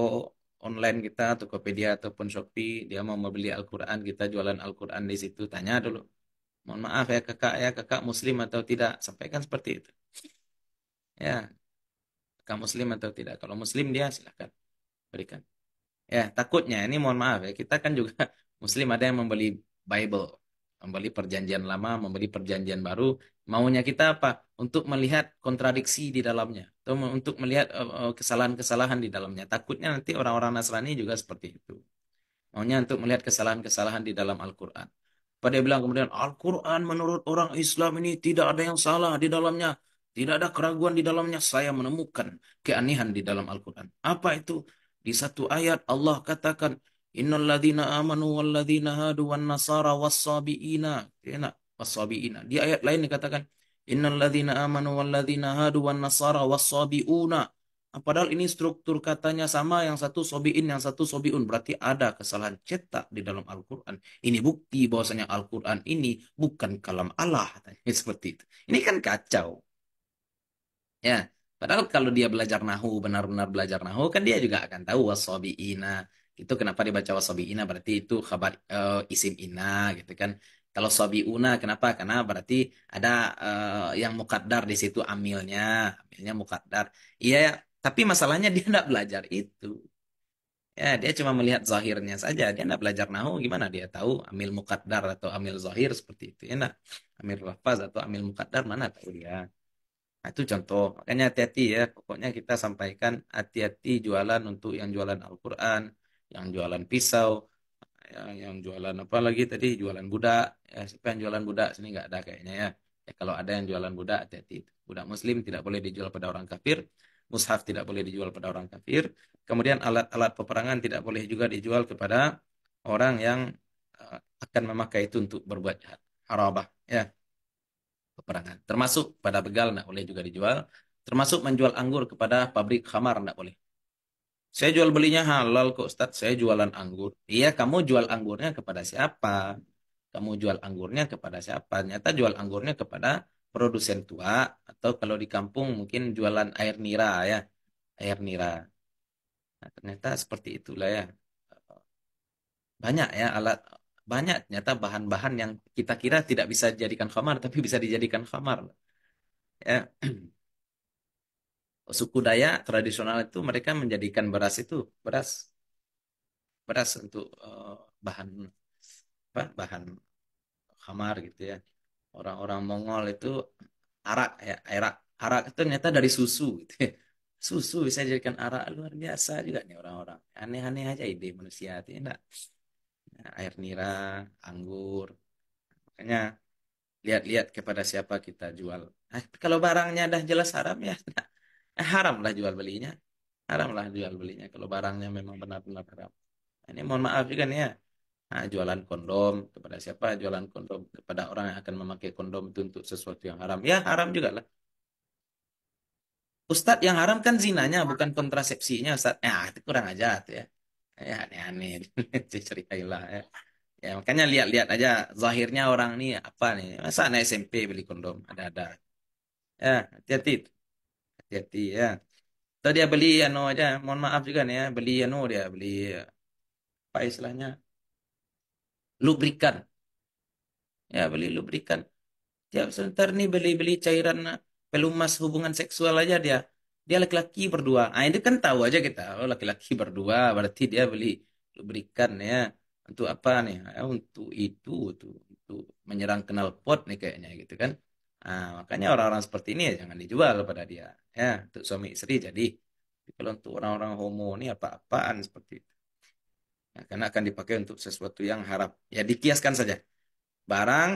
A: online kita, Tokopedia ataupun Shopee, dia mau membeli Al-Quran, kita jualan Al-Quran di situ, tanya dulu. Mohon maaf ya kakak ya, kakak muslim atau tidak? Sampaikan seperti itu. Ya, kakak muslim atau tidak? Kalau muslim dia silahkan berikan. Ya, takutnya ini mohon maaf ya, kita kan juga (laughs) muslim ada yang membeli Bible membeli perjanjian lama, membeli perjanjian baru. Maunya kita apa? Untuk melihat kontradiksi di dalamnya, atau untuk melihat eh, eh, kesalahan-kesalahan di dalamnya. Takutnya nanti orang-orang Nasrani juga seperti itu. Maunya untuk melihat kesalahan-kesalahan di dalam Al-Quran. Pada bilang kemudian, Al-Quran menurut orang Islam ini tidak ada yang salah di dalamnya. Tidak ada keraguan di dalamnya. Saya menemukan keanehan di dalam Al-Quran. Apa itu? Di satu ayat Allah katakan, Innalladzina amanu walladzina hadu wan nasara wassabiina. Enak, wassabiina. Di ayat lain dikatakan innalladzina amanu walladzina hadu wan nasara wassabiuna. Nah, padahal ini struktur katanya sama, yang satu sobiin, yang satu sobiun. Berarti ada kesalahan cetak di dalam Al-Quran. Ini bukti bahwasanya Al-Quran ini bukan kalam Allah. (laughs) Seperti itu. Ini kan kacau. Ya, padahal kalau dia belajar Nahu, benar-benar belajar Nahu, kan dia juga akan tahu wasobiina itu kenapa dibaca wasabi ina berarti itu khabar uh, isim ina gitu kan kalau una kenapa karena berarti ada uh, yang mukaddar di situ amilnya amilnya mukaddar iya tapi masalahnya dia tidak belajar itu ya dia cuma melihat zahirnya saja dia tidak belajar nahu gimana dia tahu amil mukaddar atau amil zahir seperti itu ya enggak amil lafaz atau amil mukaddar mana tahu dia Nah, itu contoh. Makanya hati-hati ya. Pokoknya kita sampaikan hati-hati jualan untuk yang jualan Al-Quran yang jualan pisau, yang, yang jualan apa lagi tadi jualan budak ya siapa yang jualan budak sini nggak ada kayaknya ya. ya kalau ada yang jualan budak hati-hati budak muslim tidak boleh dijual pada orang kafir mushaf tidak boleh dijual pada orang kafir kemudian alat-alat peperangan tidak boleh juga dijual kepada orang yang eh, akan memakai itu untuk berbuat jahat harabah ya peperangan termasuk pada begal tidak boleh juga dijual termasuk menjual anggur kepada pabrik khamar tidak boleh saya jual belinya halal kok Ustadz, saya jualan anggur. Iya, kamu jual anggurnya kepada siapa? Kamu jual anggurnya kepada siapa? Nyata jual anggurnya kepada produsen tua atau kalau di kampung mungkin jualan air nira ya, air nira. Nah, ternyata seperti itulah ya. Banyak ya alat banyak ternyata bahan-bahan yang kita kira tidak bisa dijadikan khamar tapi bisa dijadikan khamar. Ya suku Dayak tradisional itu mereka menjadikan beras itu beras beras untuk eh, bahan apa bahan kamar gitu ya orang-orang Mongol itu arak ya arak arak itu ternyata dari susu gitu ya. susu bisa dijadikan arak luar biasa juga nih orang-orang aneh-aneh aja ide manusia itu enggak nah, air nira anggur makanya lihat-lihat kepada siapa kita jual eh, kalau barangnya dah jelas haram ya enggak Eh, haramlah jual belinya haramlah jual belinya kalau barangnya memang benar-benar haram nah, ini mohon maaf juga nih ya nah, jualan kondom kepada siapa jualan kondom kepada orang yang akan memakai kondom itu untuk sesuatu yang haram ya haram juga lah Ustadz yang haram kan zinanya bukan kontrasepsinya Ustadz ya itu kurang ajar ya ya aneh-aneh (laughs) ceritailah ya. ya makanya lihat-lihat aja zahirnya orang ini apa nih masa anak SMP beli kondom ada-ada ya hati-hati hati-hati ya. Tadi dia beli anu aja, mohon maaf juga nih ya, beli anu dia, beli apa istilahnya? Lubrikan. Ya, beli lubrikan. Tiap sebentar nih beli-beli cairan pelumas hubungan seksual aja dia. Dia laki-laki berdua. Ah, ini kan tahu aja kita. Oh, laki-laki berdua berarti dia beli lubrikan ya. Untuk apa nih? Ya, untuk itu tuh, untuk menyerang kenal pot nih kayaknya gitu kan. Nah, makanya orang-orang seperti ini ya jangan dijual kepada dia. Ya, untuk suami istri jadi. Kalau untuk orang-orang homo ini apa-apaan seperti itu. Nah, karena akan dipakai untuk sesuatu yang harap. Ya dikiaskan saja. Barang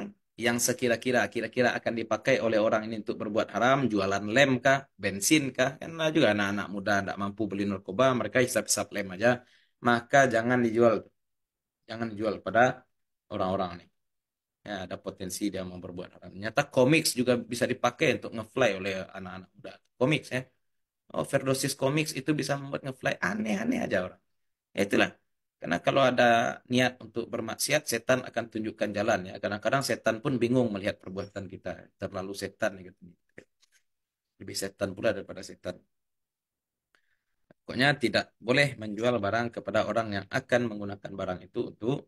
A: yang sekira-kira kira-kira akan dipakai oleh orang ini untuk berbuat haram, jualan lem kah, bensin kah, karena juga anak-anak muda tidak mampu beli narkoba, mereka hisap-hisap lem aja, maka jangan dijual, jangan dijual pada orang-orang nih ya, ada potensi dia memperbuat haram. Nyata komik juga bisa dipakai untuk ngefly oleh anak-anak muda. Komik ya. Overdosis oh, komik itu bisa membuat ngefly aneh-aneh aja orang. Ya itulah. Karena kalau ada niat untuk bermaksiat, setan akan tunjukkan jalan ya. Kadang-kadang setan pun bingung melihat perbuatan kita. Terlalu setan ya, gitu. Lebih setan pula daripada setan. Pokoknya tidak boleh menjual barang kepada orang yang akan menggunakan barang itu untuk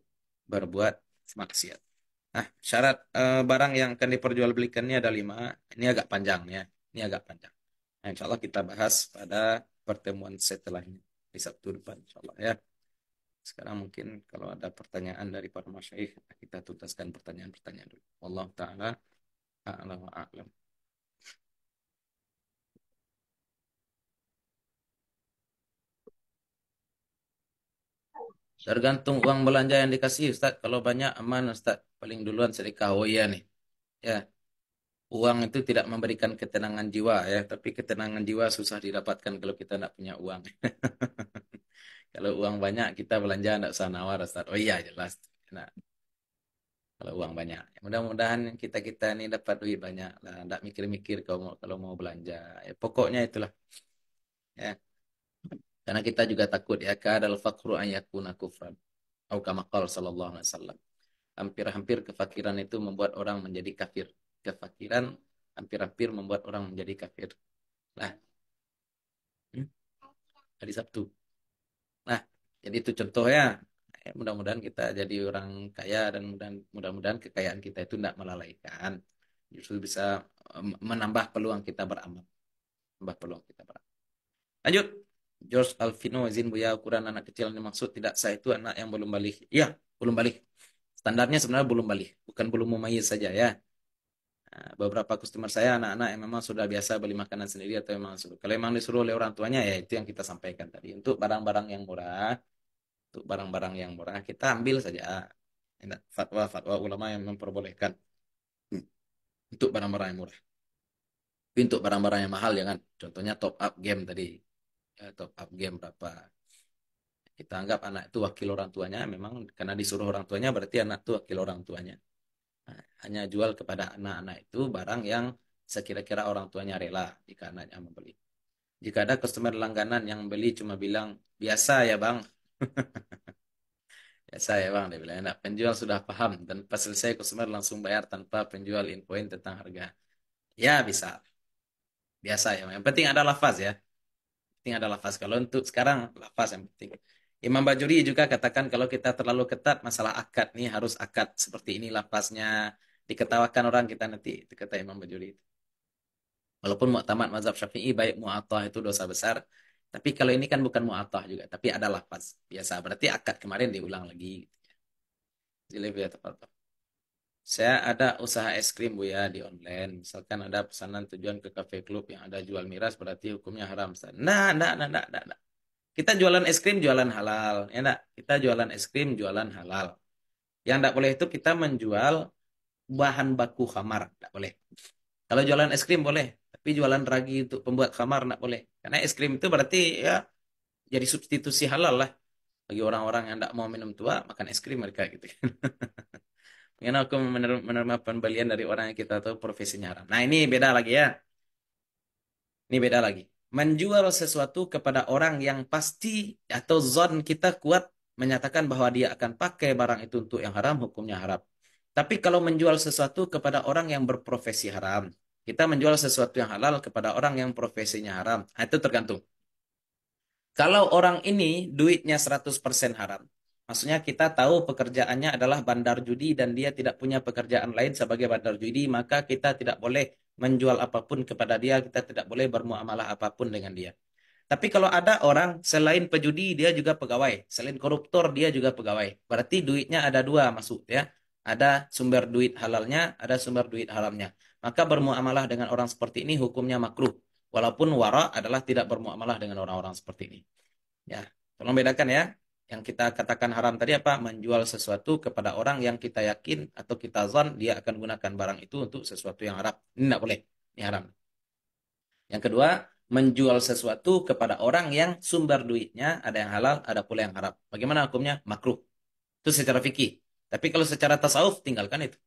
A: berbuat maksiat. Nah, syarat uh, barang yang akan diperjualbelikan ini ada lima. Ini agak panjang ya. Ini agak panjang. Nah, insya Allah kita bahas pada pertemuan setelahnya. Di Sabtu depan insya Allah ya. Sekarang mungkin kalau ada pertanyaan dari para masyaih, kita tuntaskan pertanyaan-pertanyaan dulu. Wallahu ta'ala a'lam Tergantung uang belanja yang dikasih Ustaz. Kalau banyak aman Ustaz. Paling duluan sedekah ya nih. Ya. Uang itu tidak memberikan ketenangan jiwa ya. Tapi ketenangan jiwa susah didapatkan kalau kita tidak punya uang. (laughs) kalau uang banyak kita belanja tidak usah nawar Ustaz. Oh iya jelas. Nah, kalau uang banyak. Mudah-mudahan kita-kita ini dapat duit banyak. Lah. Tidak mikir-mikir kalau mau, kalau mau belanja. Ya, pokoknya itulah. Ya. Karena kita juga takut ya kadal fakru ayakuna kufran. Au kama sallallahu alaihi wasallam. Hampir-hampir kefakiran itu membuat orang menjadi kafir. Kefakiran hampir-hampir membuat orang menjadi kafir. Nah, hmm? hari Sabtu. Nah, jadi itu contoh Ya, mudah-mudahan kita jadi orang kaya dan mudah-mudahan kekayaan kita itu tidak melalaikan. Justru bisa eh, menambah peluang kita beramal. Menambah peluang kita beramal. Lanjut. George Alvino oh, izin Buya ukuran anak kecil yang maksud tidak saya itu anak yang belum balik. Ya, belum balik. Standarnya sebenarnya belum balik, bukan belum mumayyiz saja ya. Nah, beberapa customer saya anak-anak yang memang sudah biasa beli makanan sendiri atau memang suruh. Kalau memang disuruh oleh orang tuanya ya itu yang kita sampaikan tadi. Untuk barang-barang yang murah, untuk barang-barang yang murah kita ambil saja. Fatwa-fatwa ulama yang memperbolehkan hmm, untuk barang-barang yang murah. untuk barang-barang yang mahal jangan. Contohnya top up game tadi uh, top up game berapa kita anggap anak itu wakil orang tuanya memang karena disuruh orang tuanya berarti anak itu wakil orang tuanya nah, hanya jual kepada anak-anak itu barang yang sekira-kira orang tuanya rela jika anaknya membeli jika ada customer langganan yang beli cuma bilang biasa ya bang (laughs) biasa ya bang dia bilang enak penjual sudah paham dan pas selesai customer langsung bayar tanpa penjual infoin tentang harga ya bisa biasa ya yang penting ada lafaz ya penting adalah lafaz. Kalau untuk sekarang lafaz yang penting. Imam Bajuri juga katakan kalau kita terlalu ketat masalah akad nih harus akad seperti ini lafaznya diketawakan orang kita nanti itu kata Imam Bajuri itu. Walaupun muktamad mazhab Syafi'i baik mu'attah itu dosa besar, tapi kalau ini kan bukan mu'attah juga, tapi ada lafaz biasa. Berarti akad kemarin diulang lagi Jadi lebih tepat. Saya ada usaha es krim Bu ya di online. Misalkan ada pesanan tujuan ke cafe club yang ada jual miras berarti hukumnya haram. Nah, nah, nah, nah, nah, nah. Kita jualan es krim jualan halal. Ya enggak? Kita jualan es krim jualan halal. Yang tidak boleh itu kita menjual bahan baku kamar tidak boleh. Kalau jualan es krim boleh, tapi jualan ragi untuk pembuat kamar tidak boleh. Karena es krim itu berarti ya jadi substitusi halal lah bagi orang-orang yang tidak mau minum tua makan es krim mereka gitu (laughs) Ingin aku menerima, menerima pembelian dari orang yang kita tahu profesinya haram. Nah ini beda lagi ya. Ini beda lagi. Menjual sesuatu kepada orang yang pasti atau zon kita kuat menyatakan bahwa dia akan pakai barang itu untuk yang haram, hukumnya haram. Tapi kalau menjual sesuatu kepada orang yang berprofesi haram, kita menjual sesuatu yang halal kepada orang yang profesinya haram, nah, itu tergantung. Kalau orang ini duitnya 100% haram, Maksudnya kita tahu pekerjaannya adalah bandar judi dan dia tidak punya pekerjaan lain sebagai bandar judi, maka kita tidak boleh menjual apapun kepada dia, kita tidak boleh bermuamalah apapun dengan dia. Tapi kalau ada orang selain pejudi dia juga pegawai, selain koruptor dia juga pegawai. Berarti duitnya ada dua masuk ya. Ada sumber duit halalnya, ada sumber duit haramnya. Maka bermuamalah dengan orang seperti ini hukumnya makruh. Walaupun wara adalah tidak bermuamalah dengan orang-orang seperti ini. Ya, tolong bedakan ya yang kita katakan haram tadi apa menjual sesuatu kepada orang yang kita yakin atau kita zon dia akan gunakan barang itu untuk sesuatu yang haram ini tidak boleh ini haram yang kedua menjual sesuatu kepada orang yang sumber duitnya ada yang halal ada pula yang haram bagaimana hukumnya makruh itu secara fikih tapi kalau secara tasawuf tinggalkan itu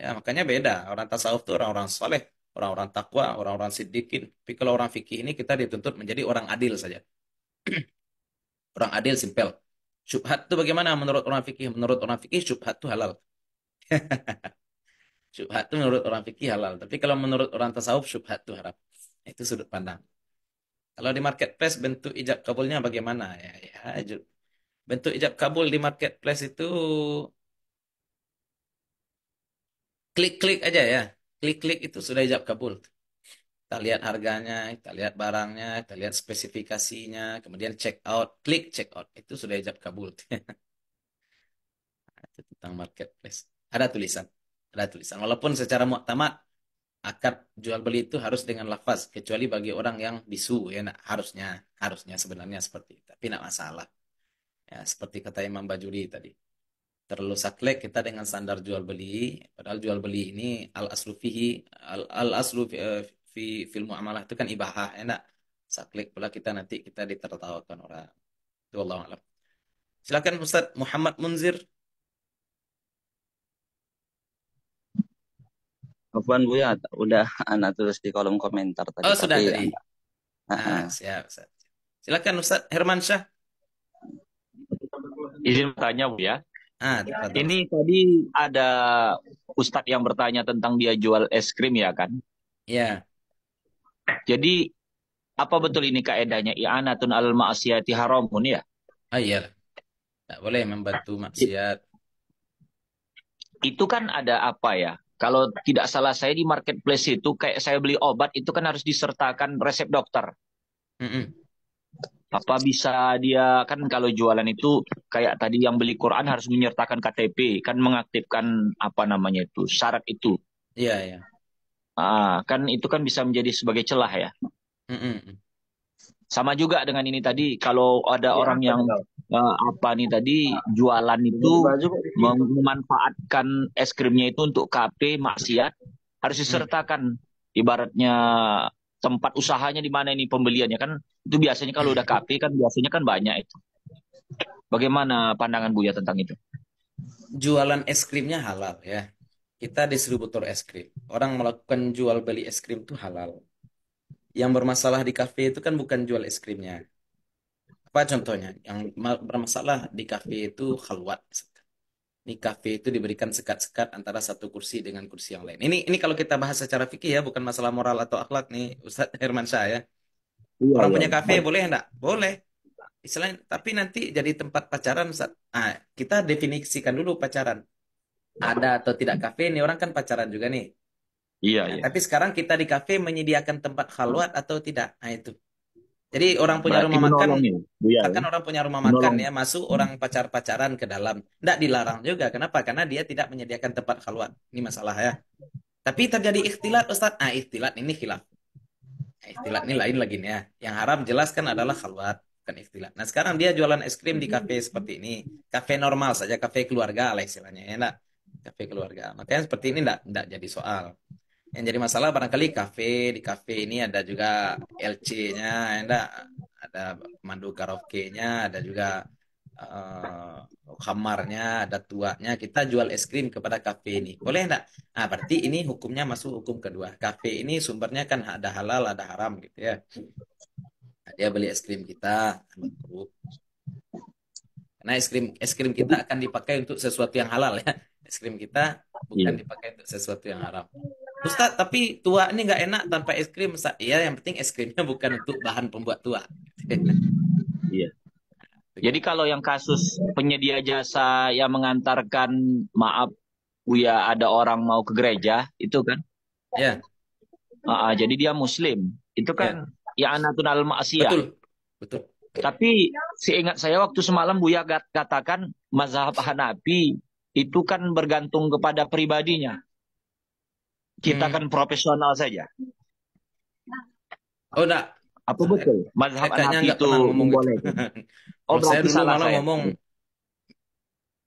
A: ya makanya beda orang tasawuf itu orang-orang soleh orang-orang takwa orang-orang sidikin tapi kalau orang fikih ini kita dituntut menjadi orang adil saja (clears throat) Orang adil simpel. Syubhat itu bagaimana menurut orang fikih? Menurut orang fikih syubhat itu halal. (laughs) syubhat itu menurut orang fikih halal. Tapi kalau menurut orang tasawuf syubhat itu haram. Itu sudut pandang. Kalau di marketplace bentuk ijab kabulnya bagaimana? Ya, ya bentuk ijab kabul di marketplace itu klik-klik aja ya. Klik-klik itu sudah ijab kabul kita lihat harganya, kita lihat barangnya, kita lihat spesifikasinya, kemudian check out, klik check out. Itu sudah ijab kabul. (laughs) itu tentang marketplace. Ada tulisan, ada tulisan. Walaupun secara muktama akad jual beli itu harus dengan lafaz kecuali bagi orang yang bisu ya harusnya harusnya sebenarnya seperti itu. Tapi tidak masalah. Ya, seperti kata Imam Bajuri tadi. Terlalu saklek kita dengan standar jual beli, padahal jual beli ini al aslufihi al, al fi film amalah itu kan ibahah enak saklik pula kita nanti kita ditertawakan orang itu Allah alam silakan Ustaz Muhammad Munzir
B: Afwan Bu ya, udah (laughs) anak terus di kolom komentar tadi. Oh, sudah tadi. Nah, siap, Ustaz.
A: Silakan Ustaz Herman Syah.
B: Izin bertanya Bu ya. Ah, Ini tadi ada Ustadz yang bertanya tentang dia jual es krim ya kan? Iya. Jadi apa betul ini kaedahnya i'anatun ya, al ma'siyati haramun ya? Ah, iya. Tidak boleh membantu iya. maksiat. Itu kan ada apa ya? Kalau tidak salah saya di marketplace itu kayak saya beli obat itu kan harus disertakan resep dokter. Mm -mm. Apa bisa dia kan kalau jualan itu kayak tadi yang beli Quran harus menyertakan KTP kan mengaktifkan apa namanya itu syarat itu. Iya yeah, iya. Yeah. Ah, kan itu kan bisa menjadi sebagai celah ya. Mm-mm. Sama juga dengan ini tadi, kalau ada ya, orang yang uh, apa nih tadi ah. jualan itu mem gitu. memanfaatkan es krimnya itu untuk KP maksiat harus mm. disertakan hmm. ibaratnya tempat usahanya di mana ini pembeliannya kan itu biasanya kalau udah KP kan biasanya kan banyak itu. Bagaimana pandangan Buya tentang itu? Jualan es krimnya halal
A: ya kita distributor es krim. Orang melakukan jual beli es krim itu halal. Yang bermasalah di kafe itu kan bukan jual es krimnya. Apa contohnya? Yang bermasalah di kafe itu khalwat. Ini kafe itu diberikan sekat-sekat antara satu kursi dengan kursi yang lain. Ini ini kalau kita bahas secara fikih ya, bukan masalah moral atau akhlak nih, (laughs) Ustadz Herman Syah ya.
B: Iya, Orang iya. punya kafe boleh
A: enggak? Boleh. Istilahnya, tapi nanti jadi tempat pacaran, Ustaz. Nah, kita definisikan dulu pacaran ada atau tidak kafe ini orang kan pacaran juga nih. Iya, nah, iya. Tapi sekarang kita di kafe menyediakan tempat khalwat atau tidak. Nah itu. Jadi orang punya Berarti rumah makan, ya, kan orang punya rumah menolong. makan ya masuk orang pacar-pacaran ke dalam, tidak dilarang juga. Kenapa? Karena dia tidak menyediakan tempat khalwat. Ini masalah ya. Tapi terjadi ikhtilat Ustaz. Ah ikhtilat ini khilaf.
B: Nah, ikhtilat ini lain lagi
A: nih ya. Yang haram jelaskan adalah khalwat bukan ikhtilat. Nah sekarang dia jualan es krim di kafe seperti ini, kafe normal saja, kafe keluarga lah istilahnya, ya kafe keluarga. Makanya seperti ini enggak, enggak jadi soal. Yang jadi masalah barangkali kafe, di kafe ini ada juga LC-nya, ada ada mandu karaoke-nya, ada juga uh, eh, kamarnya, ada tuanya. Kita jual es krim kepada kafe ini. Boleh enggak? Ah, berarti ini hukumnya masuk hukum kedua. Kafe ini sumbernya kan ada halal, ada haram gitu ya. Dia beli es krim kita, Nah, es krim es krim kita akan dipakai untuk sesuatu yang halal ya es krim kita bukan yeah. dipakai untuk sesuatu yang haram. Ustaz, tapi tua ini nggak enak tanpa es krim. Ustaz.
B: Iya, yang penting es krimnya (laughs) bukan untuk bahan pembuat tua. Iya. Nah, jadi kalau yang kasus penyedia jasa yang mengantarkan, maaf, Uya ada orang mau ke gereja, itu kan? Iya. Uh, jadi dia muslim. Itu iya. kan ya, ya anak tunal maksiat. Betul. Betul. Tapi seingat saya waktu semalam Buya katakan mazhab Hanafi itu kan bergantung kepada pribadinya. Kita hmm. kan profesional saja. Oh, enggak. Apa betul? Mazhab Hanafi itu gitu. boleh. (laughs) Oh, saya dulu malah ngomong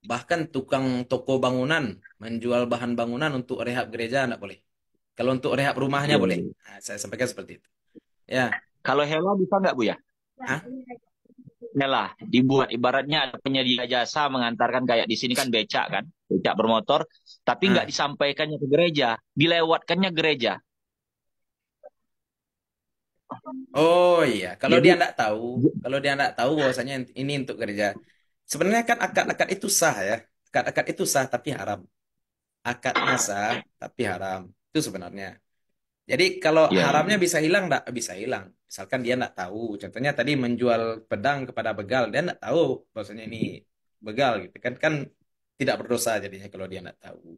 A: bahkan tukang toko bangunan menjual bahan bangunan untuk rehab gereja enggak boleh. Kalau untuk rehab rumahnya hmm. boleh. Iya. Nah, saya sampaikan seperti itu.
B: Ya. Kalau Hela bisa nggak Bu ya? Hah? lah dibuat ibaratnya ada penyedia jasa mengantarkan kayak di sini kan becak kan becak bermotor tapi nggak hmm. disampaikannya ke gereja dilewatkannya gereja Oh iya, kalau Jadi, dia nggak tahu, kalau dia nggak tahu bahwasanya ini untuk
A: gereja. Sebenarnya kan akad-akad itu sah ya, akad-akad itu sah tapi haram. Akadnya sah tapi haram. Itu sebenarnya. Jadi kalau yeah. Iya, haramnya iya. bisa hilang nggak? Bisa hilang. Misalkan dia nggak tahu. Contohnya tadi menjual pedang kepada begal, dia nggak tahu bahwasanya ini begal gitu kan kan tidak berdosa jadinya kalau dia nggak tahu.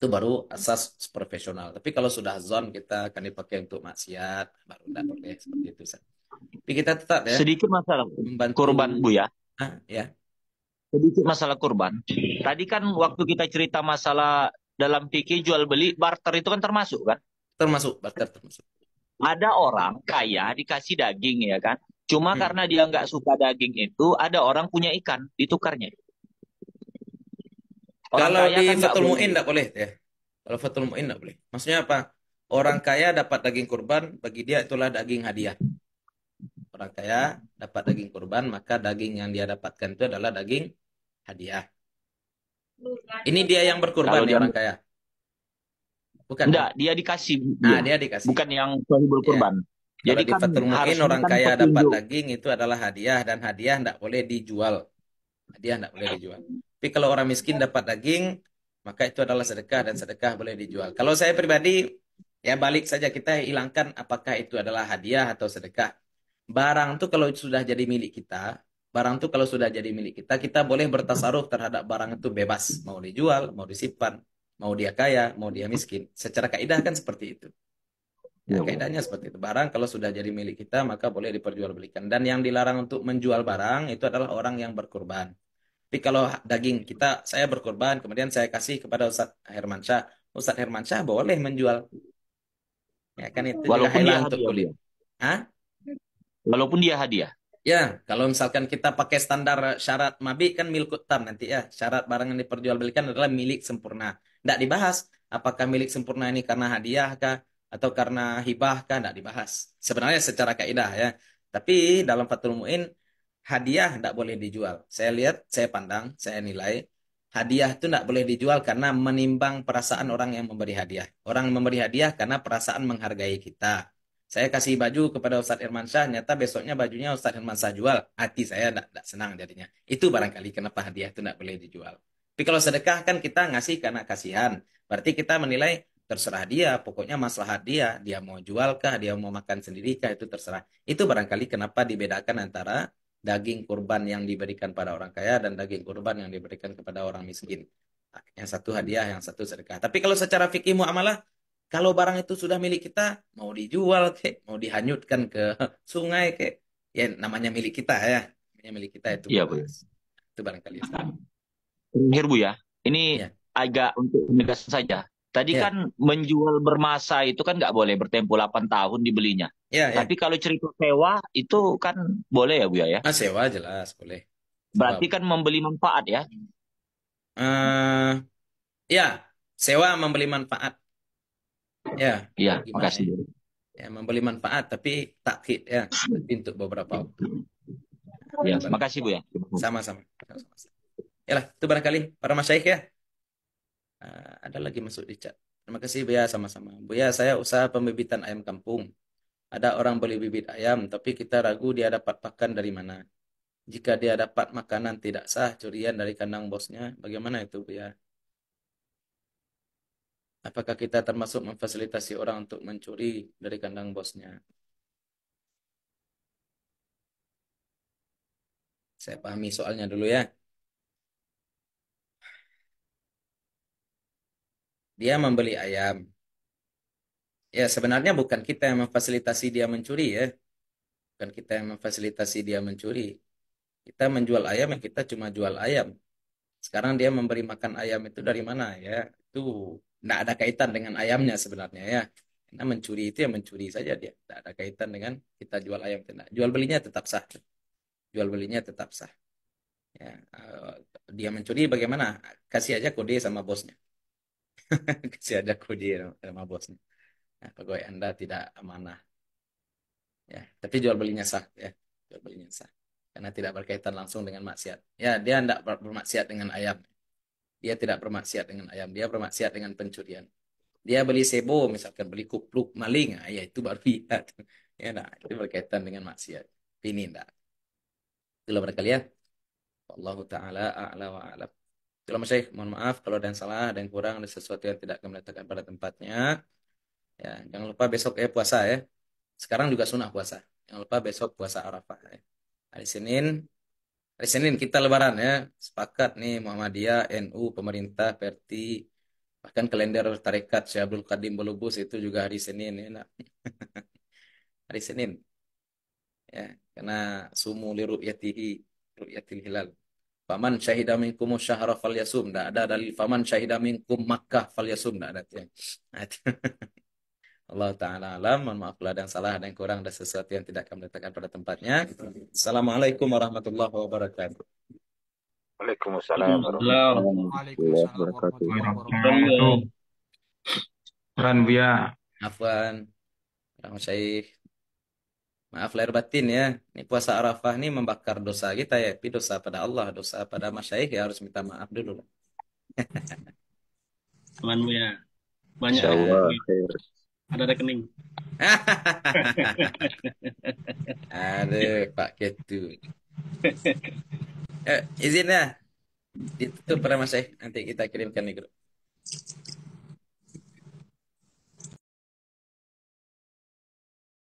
A: Itu baru asas profesional. Tapi kalau sudah zon kita akan dipakai untuk maksiat,
B: baru tidak boleh seperti itu. Tapi kita tetap ya. Sedikit masalah membantu... kurban bu ya. Hah? ya. Sedikit masalah kurban. Tadi kan waktu kita cerita masalah dalam fikih jual beli barter itu kan termasuk kan? termasuk butter termasuk ada orang kaya dikasih daging ya kan cuma hmm. karena dia nggak suka daging itu ada orang punya ikan ditukarnya orang kalau kaya di kan Fatul Mu'in
A: nggak boleh ya kalau Fatul Mu'in nggak boleh maksudnya apa orang kaya dapat daging kurban bagi dia itulah daging hadiah orang kaya dapat daging kurban maka daging yang
B: dia dapatkan itu adalah daging hadiah ini dia yang berkurban ya orang kaya Bukan. Enggak, dia dikasih. Nah, dia, dia dikasih. Bukan yang sohibul iya. kurban. Ya. Jadi di kan mungkin orang kaya petunjuk. dapat daging
A: itu adalah hadiah dan hadiah tidak boleh dijual. Hadiah tidak boleh dijual. Tapi kalau orang miskin dapat daging, maka itu adalah sedekah dan sedekah boleh dijual. Kalau saya pribadi, ya balik saja kita hilangkan apakah itu adalah hadiah atau sedekah. Barang itu kalau sudah jadi milik kita, barang itu kalau sudah jadi milik kita, kita boleh bertasaruf terhadap barang itu bebas. Mau dijual, mau disimpan, mau dia kaya mau dia miskin secara kaidah kan seperti itu ya, iya, kaidahnya seperti itu barang kalau sudah jadi milik kita maka boleh diperjualbelikan dan yang dilarang untuk menjual barang itu adalah orang yang berkorban tapi kalau daging kita saya berkorban kemudian saya kasih kepada Ustadz Hermansyah Ustadz Hermansyah boleh menjual ya kan itu walaupun juga dia hadiah, untuk
B: kuliah Hah? walaupun dia hadiah
A: Ya, kalau misalkan kita pakai standar syarat mabik kan milik utam nanti ya. Syarat barang yang diperjualbelikan adalah milik sempurna. Tidak dibahas apakah milik sempurna ini karena hadiah kah atau karena hibah kah tidak dibahas. Sebenarnya secara kaidah ya. Tapi dalam Fathul hadiah tidak boleh dijual. Saya lihat, saya pandang, saya nilai hadiah itu tidak boleh dijual karena menimbang perasaan orang yang memberi hadiah. Orang memberi hadiah karena perasaan menghargai kita. Saya kasih baju kepada Ustadz Irman Syah, nyata besoknya bajunya Ustadz Irman Syah jual. Hati saya tidak senang jadinya. Itu barangkali kenapa hadiah itu tidak boleh dijual. Tapi kalau sedekah kan kita ngasih karena kasihan. Berarti kita menilai terserah dia, pokoknya masalah dia, dia mau jualkah, dia mau makan sendiri itu terserah. Itu barangkali kenapa dibedakan antara daging kurban yang diberikan pada orang kaya dan daging kurban yang diberikan kepada orang miskin. Yang satu hadiah, yang satu sedekah. Tapi kalau secara fikih muamalah, kalau barang itu sudah milik kita, mau dijual ke, mau dihanyutkan ke sungai ke, ya namanya milik kita ya, namanya milik kita itu. Iya, Bu.
B: Itu barangkali terakhir Bu ya. Ini ya. agak untuk penegasan saja. Tadi ya. kan menjual bermasa itu kan nggak boleh bertempo 8 tahun dibelinya. Ya, ya. Tapi kalau cerita sewa itu kan
A: boleh ya Bu ya? Ah, sewa jelas boleh.
B: Berarti kan membeli manfaat ya?
A: Uh, ya, sewa membeli manfaat. Iya. Iya, ya. ya terima kasih. ya, membeli manfaat tapi takhid ya, untuk beberapa waktu. Ya, kasih Bu ya. Sama-sama lah, itu barangkali para masyaikh ya. Uh, ada lagi masuk di chat. Terima kasih Buya sama-sama. Buya, saya usaha pembibitan ayam kampung. Ada orang beli bibit ayam, tapi kita ragu dia dapat pakan dari mana. Jika dia dapat makanan tidak sah, curian dari kandang bosnya, bagaimana itu Buya? Apakah kita termasuk memfasilitasi orang untuk mencuri dari kandang bosnya? Saya pahami soalnya dulu ya. dia membeli ayam. Ya, sebenarnya bukan kita yang memfasilitasi dia mencuri ya. Bukan kita yang memfasilitasi dia mencuri. Kita menjual ayam, kita cuma jual ayam. Sekarang dia memberi makan ayam itu dari mana ya? Itu tidak ada kaitan dengan ayamnya sebenarnya ya. Karena mencuri itu yang mencuri saja dia. Tidak ada kaitan dengan kita jual ayam. Tidak. Jual belinya tetap sah. Jual belinya tetap sah. Ya, eh, dia mencuri bagaimana? Kasih aja kode sama bosnya ada (laughs) di sama bosnya. Nah, pegawai Anda tidak amanah. Ya, tapi jual belinya sah ya, jual belinya sah. Karena tidak berkaitan langsung dengan maksiat. Ya, dia tidak bermaksiat dengan ayam. Dia tidak bermaksiat dengan ayam, dia bermaksiat dengan pencurian. Dia beli sebo, misalkan beli kupluk maling, ah, ya itu baru (laughs) ya Ya, nah, itu berkaitan dengan maksiat. Ini tidak. Itulah barangkali ya. Allah ta'ala a'la wa a'lam. Kalau masih mohon maaf kalau ada yang salah, ada yang kurang, ada sesuatu yang tidak kami letakkan pada tempatnya. Ya, jangan lupa besok ya puasa ya. Sekarang juga sunnah puasa. Jangan lupa besok puasa Arafah. Ya. Hari Senin, hari Senin kita lebaran ya. Sepakat nih Muhammadiyah, NU, pemerintah, Perti, bahkan kalender tarekat Syekh Abdul Qadim Belubus itu juga hari Senin ya. Nak. (laughs) hari Senin. Ya, karena sumu yatihi, ru'yatihi, ru'yatil hilal. Faman syahidah minkum syahra yasum. Tidak ada dalil faman syahidah minkum Makkah yasum. Tidak ada. Ya. (laughs) Allah Ta'ala alam. Mohon maaf kalau ada yang salah, ada yang kurang, ada sesuatu yang tidak kami letakkan pada tempatnya. Assalamualaikum warahmatullahi wabarakatuh. Waalaikumsalam warahmatullahi wabarakatuh. Ranbia. Afwan. Rahmat Syekh. Maaf lahir batin ya. Ini puasa Arafah ini membakar dosa kita ya. Tapi dosa pada Allah, dosa pada masyaih ya harus minta maaf dulu.
B: Temanmu (laughs) ya. Banyak Allah. Ada rekening. (laughs) Aduh, Pak Ketu. (laughs)
A: Eh, ya, ditutup para masyaih. Nanti kita kirimkan di grup.